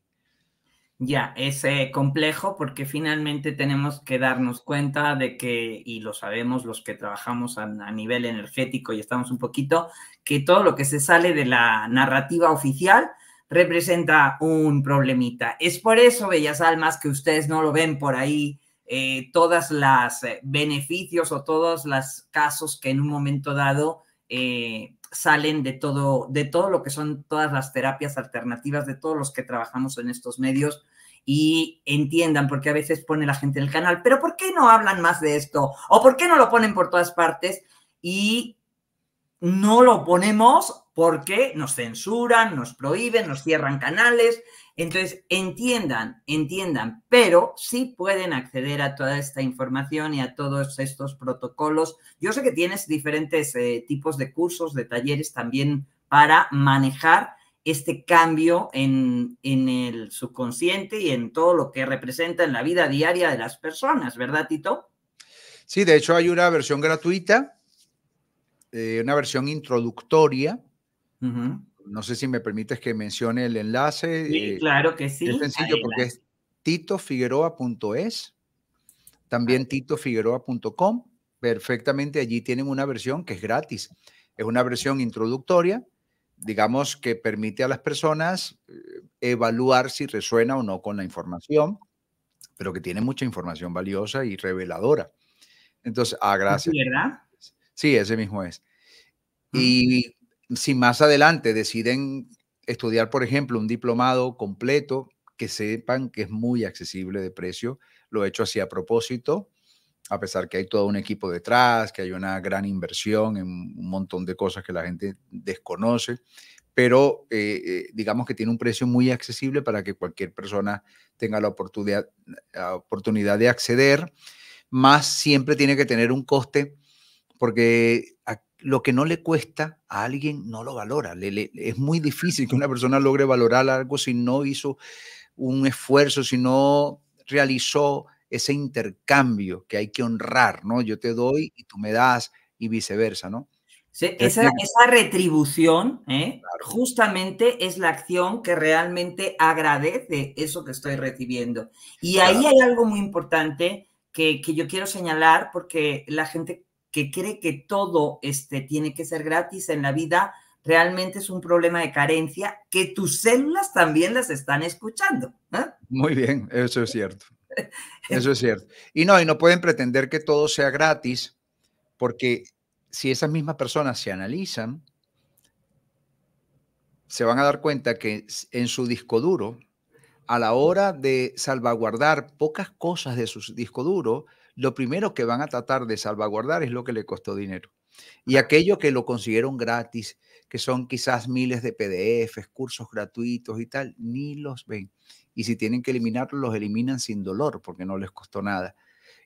Ya, es eh, complejo porque finalmente tenemos que darnos cuenta de que, y lo sabemos los que trabajamos a, nivel energético y estamos un poquito, que todo lo que se sale de la narrativa oficial representa un problemita. Es por eso, bellas almas, que ustedes no lo ven por ahí, eh, todas las eh, beneficios o todos los casos que en un momento dado eh, salen de todo, de todo lo que son todas las terapias alternativas, de todos los que trabajamos en estos medios y entiendan, porque a veces pone la gente en el canal, pero ¿por qué no hablan más de esto? ¿O por qué no lo ponen por todas partes? Y no lo ponemos porque nos censuran, nos prohíben, nos cierran canales. Entonces, entiendan, entiendan, pero sí pueden acceder a toda esta información y a todos estos protocolos. Yo sé que tienes diferentes eh, tipos de cursos, de talleres también para manejar este cambio en, el subconsciente y en todo lo que representa en la vida diaria de las personas, ¿verdad, Tito? Sí, de hecho hay una versión gratuita, eh, una versión introductoria no sé si me permites que mencione el enlace. Sí, eh, claro que sí. Es sencillo porque es titofigueroa.es, también titofigueroa.com. Perfectamente, allí tienen una versión que es gratis. Es una versión introductoria, digamos, que permite a las personas eh, evaluar si resuena o no con la información, pero que tiene mucha información valiosa y reveladora. Entonces, ah, gracias. ¿Verdad? Sí, ese mismo es. Y si más adelante deciden estudiar, por ejemplo, un diplomado completo, que sepan que es muy accesible de precio, lo he hecho así a propósito, a pesar que hay todo un equipo detrás, que hay una gran inversión en un montón de cosas que la gente desconoce, pero eh, eh, digamos que tiene un precio muy accesible para que cualquier persona tenga la oportunidad, la oportunidad de acceder, más siempre tiene que tener un coste, porque lo que no le cuesta a alguien no lo valora. Le, es muy difícil que una persona logre valorar algo si no hizo un esfuerzo, si no realizó ese intercambio que hay que honrar, ¿no? Yo te doy y tú me das y viceversa, ¿no? esa, retribución ¿eh? justamente es la acción que realmente agradece eso que estoy recibiendo. Y ahí hay algo muy importante que, que, yo quiero señalar porque la gente que cree que todo este, tiene que ser gratis en la vida, realmente es un problema de carencia que tus células también las están escuchando. ¿eh? Muy bien, eso es cierto. Eso es cierto. Y no, y no pueden pretender que todo sea gratis, porque si esas mismas personas se analizan, se van a dar cuenta que en su disco duro, a la hora de salvaguardar pocas cosas de su disco duro, lo primero que van a tratar de salvaguardar es lo que le costó dinero. Y aquello que lo consiguieron gratis, que son quizás miles de PDFs, cursos gratuitos y tal, ni los ven. Y si tienen que eliminarlos, los eliminan sin dolor porque no les costó nada.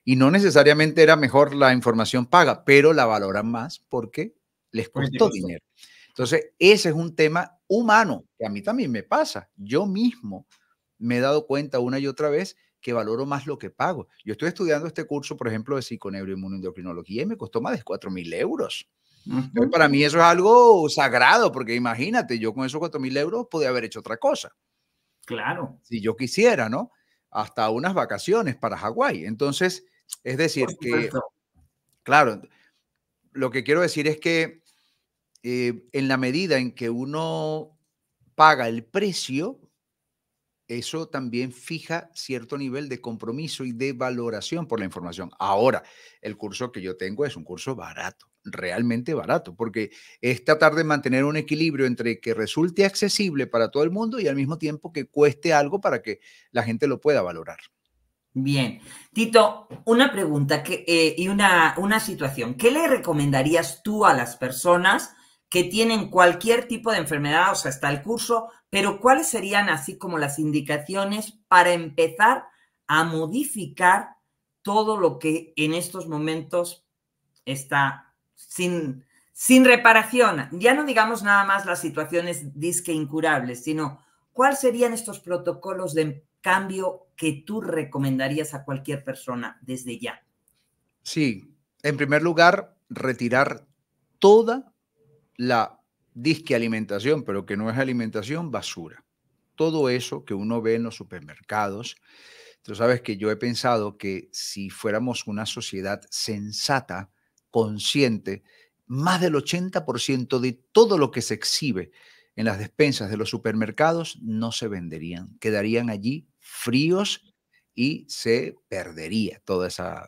Y no necesariamente era mejor la información paga, pero la valoran más porque les costó dinero. Entonces, ese es un tema humano que a mí también me pasa. Yo mismo me he dado cuenta una y otra vez que valoro más lo que pago. Yo estoy estudiando este curso, por ejemplo, de psiconeuroinmunoendocrinología y me costó más de 4.000 mil euros. Para mí eso es algo sagrado, porque imagínate, yo con esos 4.000 mil euros podía haber hecho otra cosa. Claro. Si yo quisiera, ¿no? Hasta unas vacaciones para Hawái. Entonces, es decir, que, claro, lo que quiero decir es que eh, en la medida en que uno paga el precio, eso también fija cierto nivel de compromiso y de valoración por la información. Ahora, el curso que yo tengo es un curso barato, realmente barato, porque es tratar de mantener un equilibrio entre que resulte accesible para todo el mundo y al mismo tiempo que cueste algo para que la gente lo pueda valorar. Bien. Tito, una pregunta eh, y una, una situación. ¿Qué le recomendarías tú a las personas que tienen cualquier tipo de enfermedad, o sea, está el curso, pero ¿cuáles serían así como las indicaciones para empezar a modificar todo lo que en estos momentos está sin, sin reparación? Ya no digamos nada más las situaciones disque incurables, sino ¿cuáles serían estos protocolos de cambio que tú recomendarías a cualquier persona desde ya? Sí, en primer lugar, retirar toda la que alimentación, pero que no es alimentación, basura. Todo eso que uno ve en los supermercados. Tú sabes que yo he pensado que si fuéramos una sociedad sensata, consciente, más del 80% de todo lo que se exhibe en las despensas de los supermercados no se venderían, quedarían allí fríos y se perdería toda esa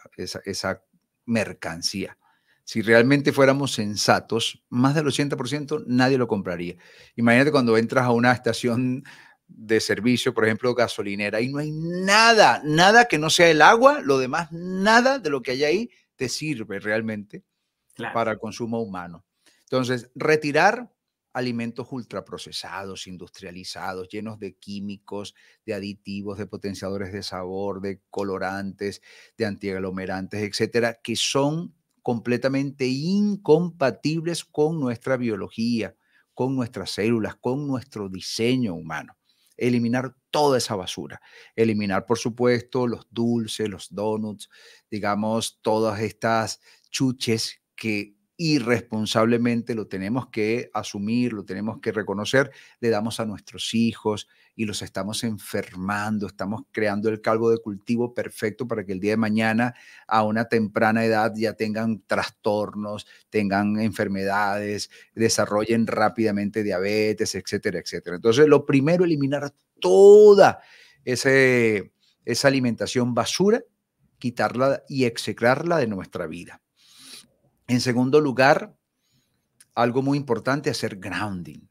mercancía si realmente fuéramos sensatos, más del 80% nadie lo compraría. Imagínate cuando entras a una estación de servicio, por ejemplo, gasolinera, y no hay nada, nada que no sea el agua, lo demás, nada de lo que hay ahí te sirve realmente para el consumo humano. Entonces, retirar alimentos ultraprocesados, industrializados, llenos de químicos, de aditivos, de potenciadores de sabor, de colorantes, de antiaglomerantes, etcétera, que son completamente incompatibles con nuestra biología, con nuestras células, con nuestro diseño humano. Eliminar toda esa basura. Eliminar, por supuesto, los dulces, los donuts, digamos, todas estas chuches que Irresponsablemente lo tenemos que asumir, lo tenemos que reconocer, le damos a nuestros hijos y los estamos enfermando, estamos creando el calvo de cultivo perfecto para que el día de mañana a una temprana edad ya tengan trastornos, tengan enfermedades, desarrollen rápidamente diabetes, etcétera, etcétera. Entonces, lo primero, eliminar toda ese, esa alimentación basura, quitarla y execrarla de nuestra vida. En segundo lugar, algo muy importante, hacer grounding,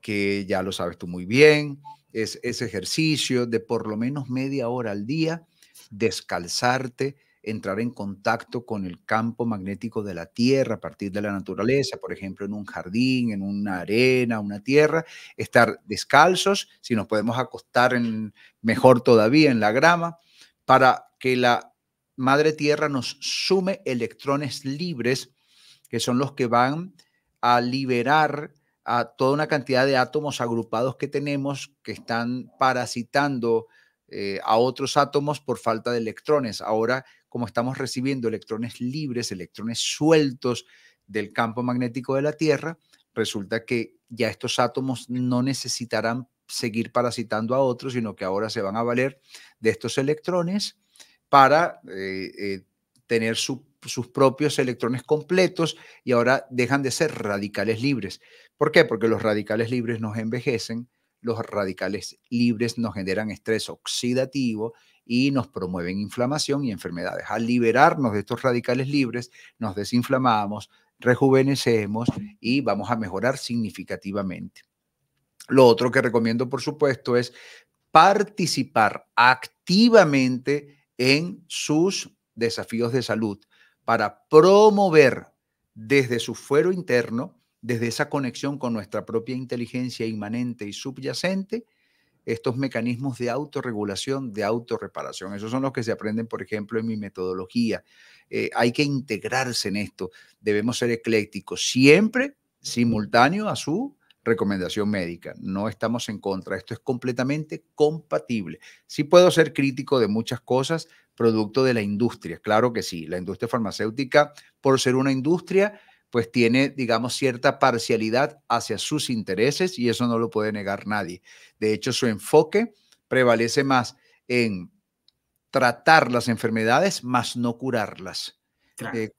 que ya lo sabes tú muy bien, es ese ejercicio de por lo menos media hora al día, descalzarte, entrar en contacto con el campo magnético de la Tierra a partir de la naturaleza, por ejemplo, en un jardín, en una arena, una tierra, estar descalzos, si nos podemos acostar en, mejor todavía en la grama, para que la Madre Tierra nos sume electrones libres, que son los que van a liberar a toda una cantidad de átomos agrupados que tenemos que están parasitando eh, a otros átomos por falta de electrones. Ahora, como estamos recibiendo electrones libres, electrones sueltos del campo magnético de la Tierra, resulta que ya estos átomos no necesitarán seguir parasitando a otros, sino que ahora se van a valer de estos electrones para eh, eh, tener sus propios electrones completos y ahora dejan de ser radicales libres. ¿Por qué? Porque los radicales libres nos envejecen, los radicales libres nos generan estrés oxidativo y nos promueven inflamación y enfermedades. Al liberarnos de estos radicales libres, nos desinflamamos, rejuvenecemos y vamos a mejorar significativamente. Lo otro que recomiendo, por supuesto, es participar activamente en sus desafíos de salud para promover desde su fuero interno, desde esa conexión con nuestra propia inteligencia inmanente y subyacente, estos mecanismos de autorregulación, de autorreparación. Esos son los que se aprenden, por ejemplo, en mi metodología. Eh, hay que integrarse en esto. Debemos ser eclécticos, siempre simultáneo a su recomendación médica. No estamos en contra. Esto es completamente compatible. si puedo ser crítico de muchas cosas producto de la industria. Claro que sí. La industria farmacéutica, por ser una industria, pues tiene, digamos, cierta parcialidad hacia sus intereses y eso no lo puede negar nadie. De hecho, su enfoque prevalece más en tratar las enfermedades, más no curarlas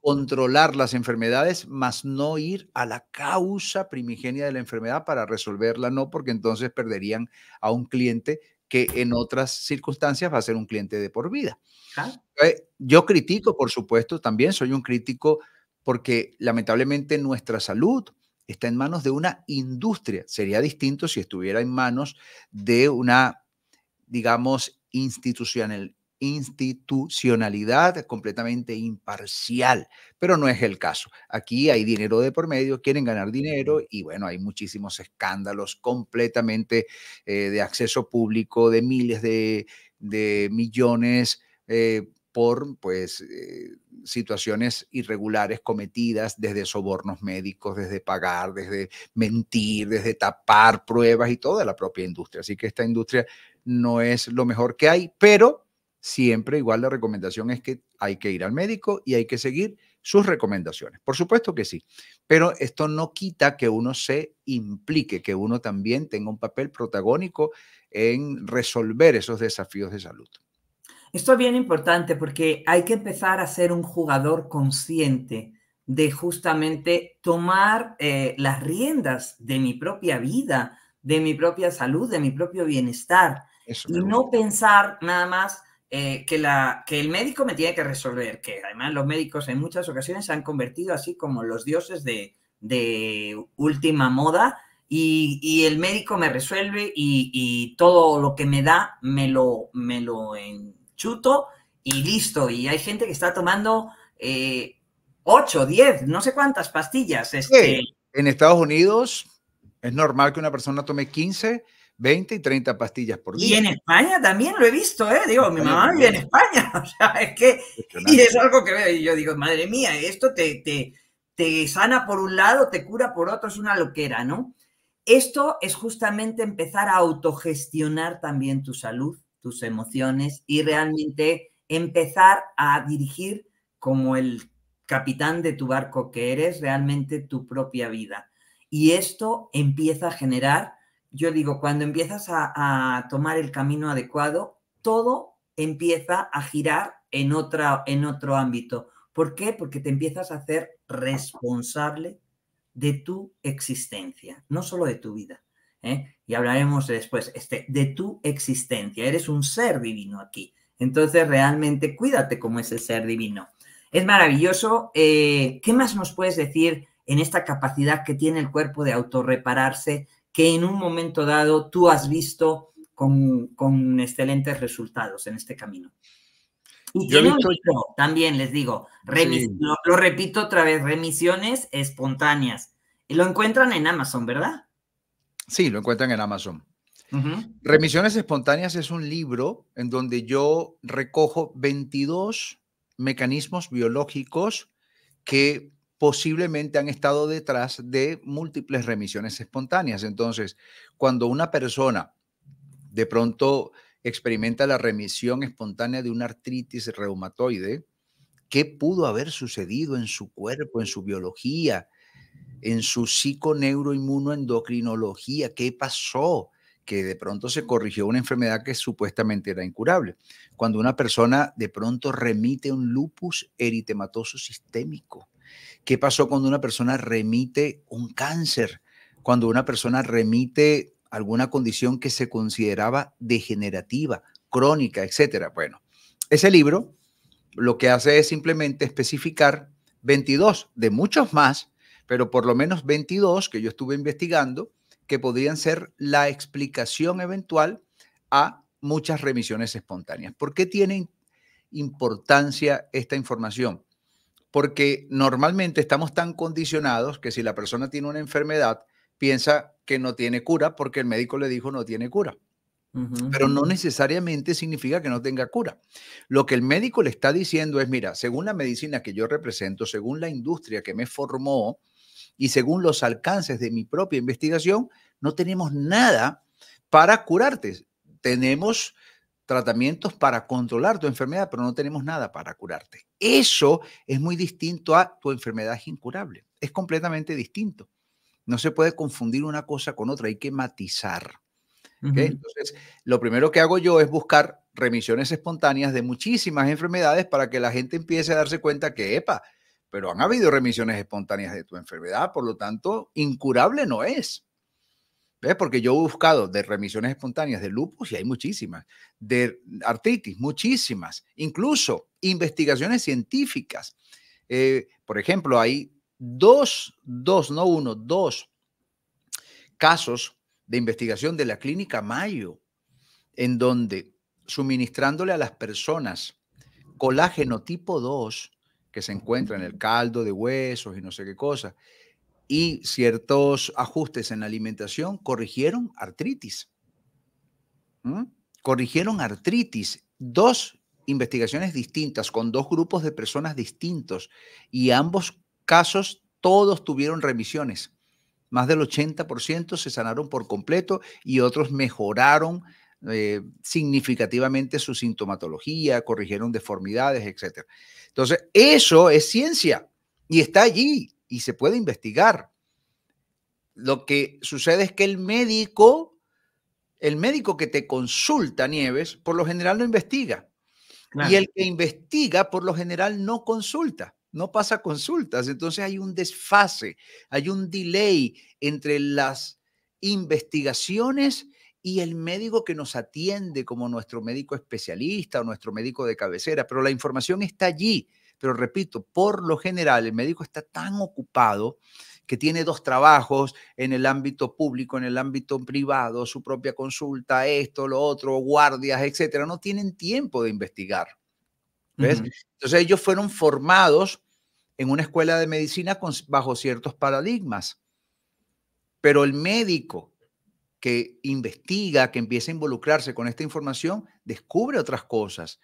controlar las enfermedades, más no ir a la causa primigenia de la enfermedad para resolverla, no, porque entonces perderían a un cliente que en otras circunstancias va a ser un cliente de por vida. Eh, yo critico, por supuesto, también soy un crítico porque lamentablemente nuestra salud está en manos de una industria. Sería distinto si estuviera en manos de una, digamos, institucional, institucionalidad completamente imparcial, pero no es el caso. Aquí hay dinero de por medio, quieren ganar dinero y bueno, hay muchísimos escándalos completamente eh, de acceso público de miles de, millones. Eh, por pues, eh, situaciones irregulares cometidas desde sobornos médicos, desde pagar, desde mentir, desde tapar pruebas y toda la propia industria. Así que esta industria no es lo mejor que hay, pero siempre igual la recomendación es que hay que ir al médico y hay que seguir sus recomendaciones. Por supuesto que sí, pero esto no quita que uno se implique, que uno también tenga un papel protagónico en resolver esos desafíos de salud. Esto es bien importante porque hay que empezar a ser un jugador consciente de justamente tomar eh, las riendas de mi propia vida, de mi propia salud, de mi propio bienestar. y no pensar nada más eh, que, la, que el médico me tiene que resolver, que además los médicos en muchas ocasiones se han convertido así como los dioses de, de última moda y, el médico me resuelve y, todo lo que me da me lo, me lo enchuto y listo. Y hay gente que está tomando 8, eh, 10, no sé cuántas pastillas. Este... En Estados Unidos es normal que una persona tome 15 20 y 30 pastillas por día. Y en España también lo he visto, ¿eh? Digo, mi mamá pues vive en España. O sea, es que. Y es algo que Y yo digo, madre mía, esto te, te, te sana por un lado, te cura por otro, es una loquera, ¿no? Esto es justamente empezar a autogestionar también tu salud, tus emociones y realmente empezar a dirigir como el capitán de tu barco que eres, realmente tu propia vida. Y esto empieza a generar yo digo, cuando empiezas a, tomar el camino adecuado, todo empieza a girar en, otra, en otro ámbito. ¿Por qué? Porque te empiezas a hacer responsable de tu existencia, no solo de tu vida. ¿eh? Y hablaremos después este, de tu existencia. Eres un ser divino aquí. Entonces, realmente cuídate como ese ser divino. Es maravilloso. Eh, ¿Qué más nos puedes decir en esta capacidad que tiene el cuerpo de autorrepararse que en un momento dado tú has visto con, con excelentes resultados en este camino. Y yo, también les digo, lo, repito otra vez, remisiones espontáneas. Y lo encuentran en Amazon, ¿verdad? Sí, lo encuentran en Amazon. Remisiones espontáneas es un libro en donde yo recojo 22 mecanismos biológicos que posiblemente han estado detrás de múltiples remisiones espontáneas. Entonces, cuando una persona de pronto experimenta la remisión espontánea de una artritis reumatoide, ¿qué pudo haber sucedido en su cuerpo, en su biología, en su psico-neuro-inmuno-endocrinología? psiconeuroinmunoendocrinología? ¿Qué pasó? que de pronto se corrigió una enfermedad que supuestamente era incurable. Cuando una persona de pronto remite un lupus eritematoso sistémico, ¿Qué pasó cuando una persona remite un cáncer? Cuando una persona remite alguna condición que se consideraba degenerativa, crónica, etcétera. Bueno, ese libro lo que hace es simplemente especificar 22 de muchos más, pero por lo menos 22 que yo estuve investigando que podrían ser la explicación eventual a muchas remisiones espontáneas. ¿Por qué tiene importancia esta información? porque normalmente estamos tan condicionados que si la persona tiene una enfermedad, piensa que no tiene cura porque el médico le dijo no tiene cura. Pero no necesariamente significa que no tenga cura. Lo que el médico le está diciendo es, mira, según la medicina que yo represento, según la industria que me formó y según los alcances de mi propia investigación, no tenemos nada para curarte. Tenemos tratamientos para controlar tu enfermedad, pero no tenemos nada para curarte. Eso es muy distinto a tu enfermedad incurable. Es completamente distinto. No se puede confundir una cosa con otra, hay que matizar. Entonces, lo primero que hago yo es buscar remisiones espontáneas de muchísimas enfermedades para que la gente empiece a darse cuenta que, epa, pero han habido remisiones espontáneas de tu enfermedad, por lo tanto, incurable no es. Porque yo he buscado de remisiones espontáneas de lupus y hay muchísimas, de artritis, muchísimas, incluso investigaciones científicas. Eh, por ejemplo, hay dos, dos, no uno, dos casos de investigación de la clínica Mayo, en donde suministrándole a las personas colágeno tipo 2, que se encuentra en el caldo de huesos y no sé qué cosa, y ciertos ajustes en la alimentación corrigieron artritis. ¿Mm? Corrigieron artritis. Dos investigaciones distintas con dos grupos de personas distintos y ambos casos todos tuvieron remisiones. Más del 80% se sanaron por completo y otros mejoraron eh, significativamente su sintomatología, corrigieron deformidades, etc. Entonces, eso es ciencia y está allí y se puede investigar. Lo que sucede es que el médico, el médico que te consulta, Nieves, por lo general no investiga. Y el que investiga, por lo general, no consulta, no pasa consultas. Entonces hay un desfase, hay un delay entre las investigaciones y el médico que nos atiende como nuestro médico especialista o nuestro médico de cabecera, pero la información está allí pero repito, por lo general el médico está tan ocupado que tiene dos trabajos en el ámbito público, en el ámbito privado, su propia consulta, esto, lo otro, guardias, etcétera, no tienen tiempo de investigar. ¿ves? Entonces ellos fueron formados en una escuela de medicina bajo ciertos paradigmas. Pero el médico que investiga, que empieza a involucrarse con esta información, descubre otras cosas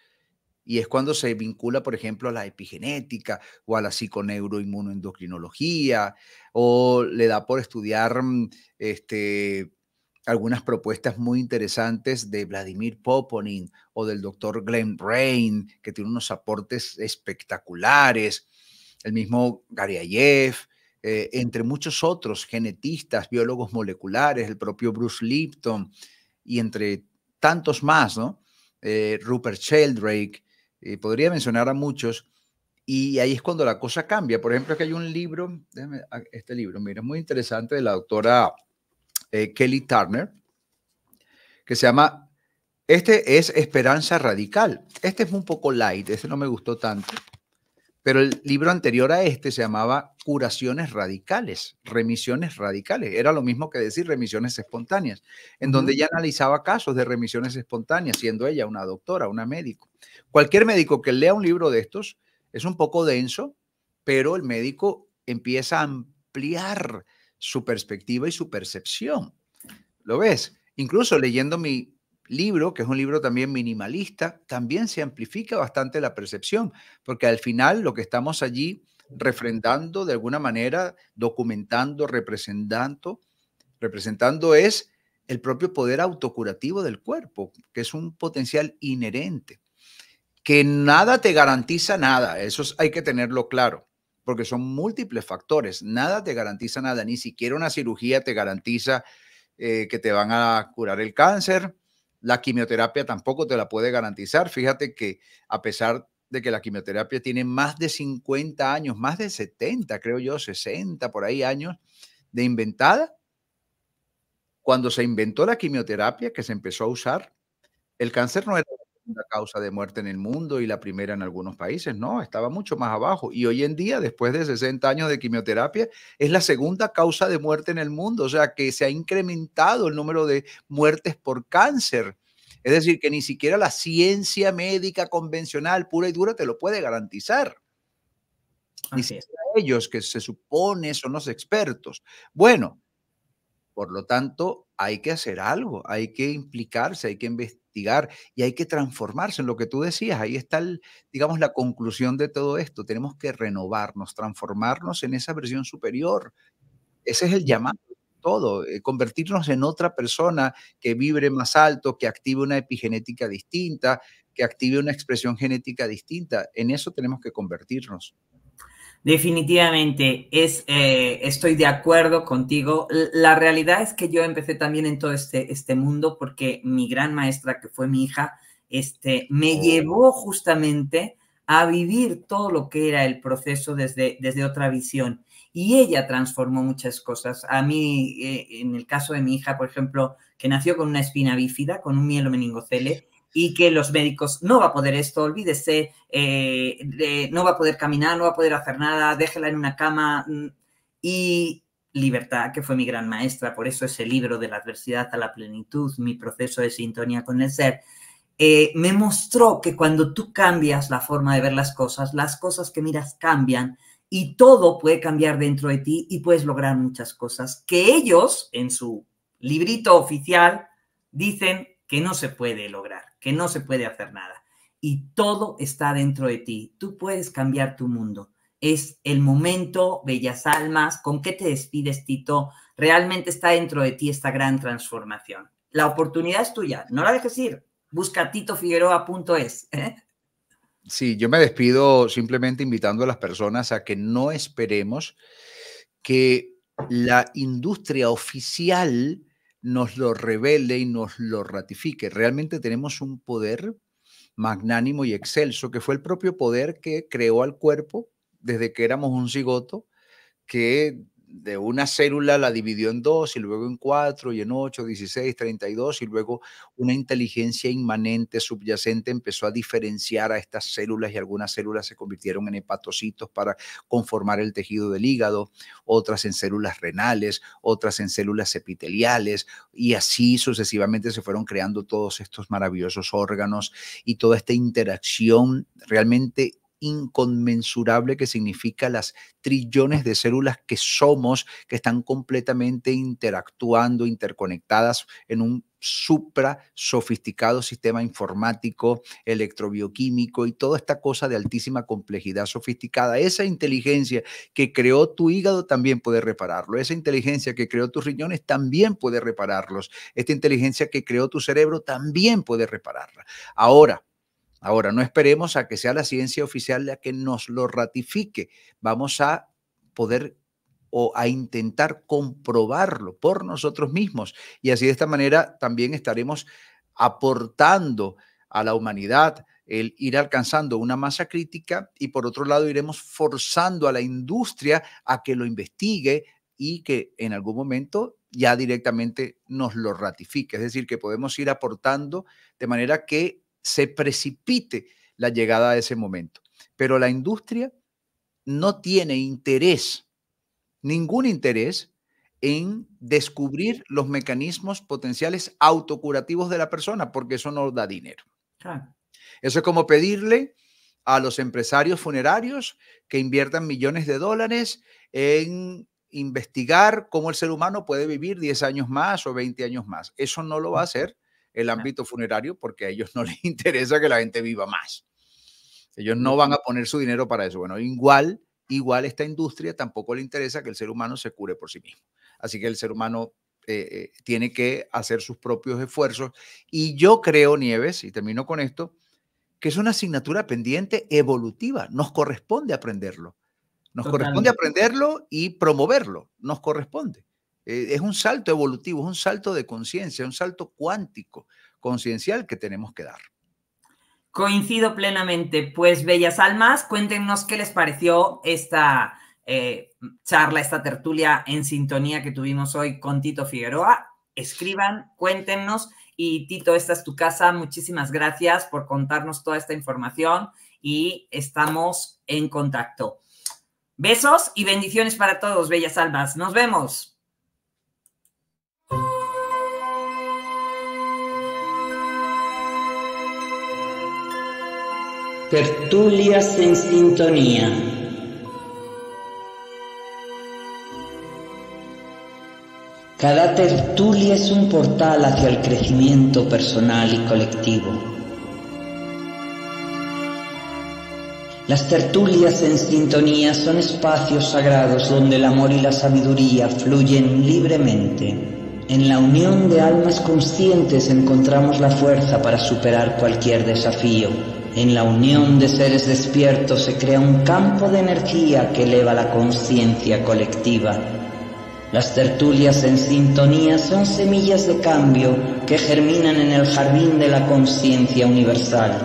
y es cuando se vincula, por ejemplo, a la epigenética o a la psiconeuroinmunoendocrinología, o le da por estudiar mm, este, algunas propuestas muy interesantes de Vladimir Poponin o del doctor Glenn Brain, que tiene unos aportes espectaculares, el mismo Garyayev, eh, entre muchos otros genetistas, biólogos moleculares, el propio Bruce Lipton y entre tantos más, ¿no? Eh, Rupert Sheldrake, eh, podría mencionar a muchos, y ahí es cuando la cosa cambia. Por ejemplo, que hay un libro, ah, este libro, mira, es muy interesante, de la doctora eh, Kelly Turner, que se llama, este es Esperanza Radical. Este es un poco light, este no me gustó tanto. Pero el libro anterior a este se llamaba Curaciones Radicales, Remisiones Radicales. Era lo mismo que decir remisiones espontáneas, en donde ella analizaba casos de remisiones espontáneas, siendo ella una doctora, una médico. Cualquier médico que lea un libro de estos es un poco denso, pero el médico empieza a ampliar su perspectiva y su percepción. ¿Lo ves? Incluso leyendo mi libro, que es un libro también minimalista, también se amplifica bastante la percepción, porque al final lo que estamos allí refrendando de alguna manera, documentando, representando, representando es el propio poder autocurativo del cuerpo, que es un potencial inherente, que nada te garantiza nada, eso hay que tenerlo claro, porque son múltiples factores, nada te garantiza nada, ni siquiera una cirugía te garantiza eh, que te van a curar el cáncer, la quimioterapia tampoco te la puede garantizar. Fíjate que a pesar de que la quimioterapia tiene más de 50 años, más de 70, creo yo, 60 por ahí años de inventada, cuando se inventó la quimioterapia que se empezó a usar, el cáncer no era la causa de muerte en el mundo y la primera en algunos países, no, estaba mucho más abajo. Y hoy en día, después de 60 años de quimioterapia, es la segunda causa de muerte en el mundo, o sea que se ha incrementado el número de muertes por cáncer. Es decir, que ni siquiera la ciencia médica convencional pura y dura te lo puede garantizar. Ni siquiera ellos que se supone son los expertos. Bueno, por lo tanto, hay que hacer algo, hay que implicarse, hay que investigar y hay que transformarse en lo que tú decías. Ahí está, digamos, la conclusión de todo esto. Tenemos que renovarnos, transformarnos en esa versión superior. Ese es el llamado todo, eh, convertirnos en otra persona que vibre más alto, que active una epigenética distinta, que active una expresión genética distinta. En eso tenemos que convertirnos. Definitivamente, es, eh, estoy de acuerdo contigo. La realidad es que yo empecé también en todo este, este mundo porque mi gran maestra, que fue mi hija, este, me oh. llevó justamente a vivir todo lo que era el proceso desde, desde otra visión. Y ella transformó muchas cosas. A mí, eh, en el caso de mi hija, por ejemplo, que nació con una espina bífida, con un mielomeningocele, y que los médicos no va a poder esto, olvídese, eh, eh, no va a poder caminar, no va a poder hacer nada, déjela en una cama mm, y libertad, que fue mi gran maestra, por eso ese libro de la adversidad a la plenitud, mi proceso de sintonía con el ser, eh, me mostró que cuando tú cambias la forma de ver las cosas, las cosas que miras cambian y todo puede cambiar dentro de ti y puedes lograr muchas cosas que ellos en su librito oficial dicen que no se puede lograr que no se puede hacer nada. Y todo está dentro de ti. Tú puedes cambiar tu mundo. Es el momento, bellas almas. ¿Con qué te despides, Tito? Realmente está dentro de ti esta gran transformación. La oportunidad es tuya. No la dejes ir. Busca titofigueroa.es. ¿eh? Sí, yo me despido simplemente invitando a las personas a que no esperemos que la industria oficial nos lo revele y nos lo ratifique. Realmente tenemos un poder magnánimo y excelso, que fue el propio poder que creó al cuerpo desde que éramos un cigoto, que de una célula la dividió en dos y luego en cuatro y en ocho, dieciséis, treinta y dos y luego una inteligencia inmanente subyacente empezó a diferenciar a estas células y algunas células se convirtieron en hepatocitos para conformar el tejido del hígado, otras en células renales, otras en células epiteliales y así sucesivamente se fueron creando todos estos maravillosos órganos y toda esta interacción realmente inconmensurable que significa las trillones de células que somos, que están completamente interactuando, interconectadas en un supra sofisticado sistema informático, electrobioquímico y toda esta cosa de altísima complejidad sofisticada. Esa inteligencia que creó tu hígado también puede repararlo. Esa inteligencia que creó tus riñones también puede repararlos. Esta inteligencia que creó tu cerebro también puede repararla. Ahora, Ahora, no esperemos a que sea la ciencia oficial la que nos lo ratifique. Vamos a poder o a intentar comprobarlo por nosotros mismos. Y así de esta manera también estaremos aportando a la humanidad el ir alcanzando una masa crítica y por otro lado iremos forzando a la industria a que lo investigue y que en algún momento ya directamente nos lo ratifique. Es decir, que podemos ir aportando de manera que se precipite la llegada de ese momento. Pero la industria no tiene interés, ningún interés en descubrir los mecanismos potenciales autocurativos de la persona, porque eso no da dinero. Eso es como pedirle a los empresarios funerarios que inviertan millones de dólares en investigar cómo el ser humano puede vivir 10 años más o 20 años más. Eso no lo va a mm. hacer el ámbito funerario porque a ellos no les interesa que la gente viva más. Ellos no van a poner su dinero para eso. Bueno, igual, igual esta industria tampoco le interesa que el ser humano se cure por sí mismo. Así que el ser humano eh, eh, tiene que hacer sus propios esfuerzos. Y yo creo, Nieves, y termino con esto, que es una asignatura pendiente evolutiva. Nos corresponde aprenderlo. Nos corresponde aprenderlo y promoverlo. Nos corresponde. Eh, es un salto evolutivo, es un salto de conciencia, un salto cuántico, conciencial que tenemos que dar. Coincido plenamente. Pues, bellas almas, cuéntenos qué les pareció esta eh, charla, esta tertulia en sintonía que tuvimos hoy con Tito Figueroa. Escriban, cuéntenos. Y Tito, esta es tu casa. Muchísimas gracias por contarnos toda esta información y estamos en contacto. Besos y bendiciones para todos, bellas almas. Nos vemos. Tertulias en sintonía. Cada tertulia es un portal hacia el crecimiento personal y colectivo. Las tertulias en sintonía son espacios sagrados donde el amor y la sabiduría fluyen libremente. En la unión de almas conscientes encontramos la fuerza para superar cualquier desafío en la unión de seres despiertos se crea un campo de energía que eleva la conciencia colectiva. Las tertulias en sintonía son semillas de cambio que germinan en el jardín de la conciencia universal.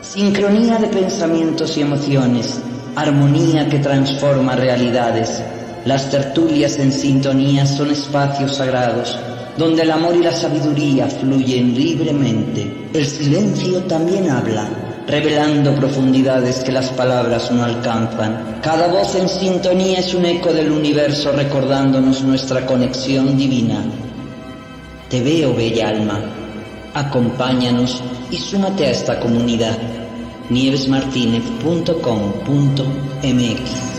Sincronía de pensamientos y emociones, armonía que transforma realidades. Las tertulias en sintonía son espacios sagrados donde el amor y la sabiduría fluyen libremente. El silencio también habla revelando profundidades que las palabras no alcanzan. Cada voz en sintonía es un eco del universo recordándonos nuestra conexión divina. Te veo, bella alma. Acompáñanos y súmate a esta comunidad. nievesmartinez.com.mx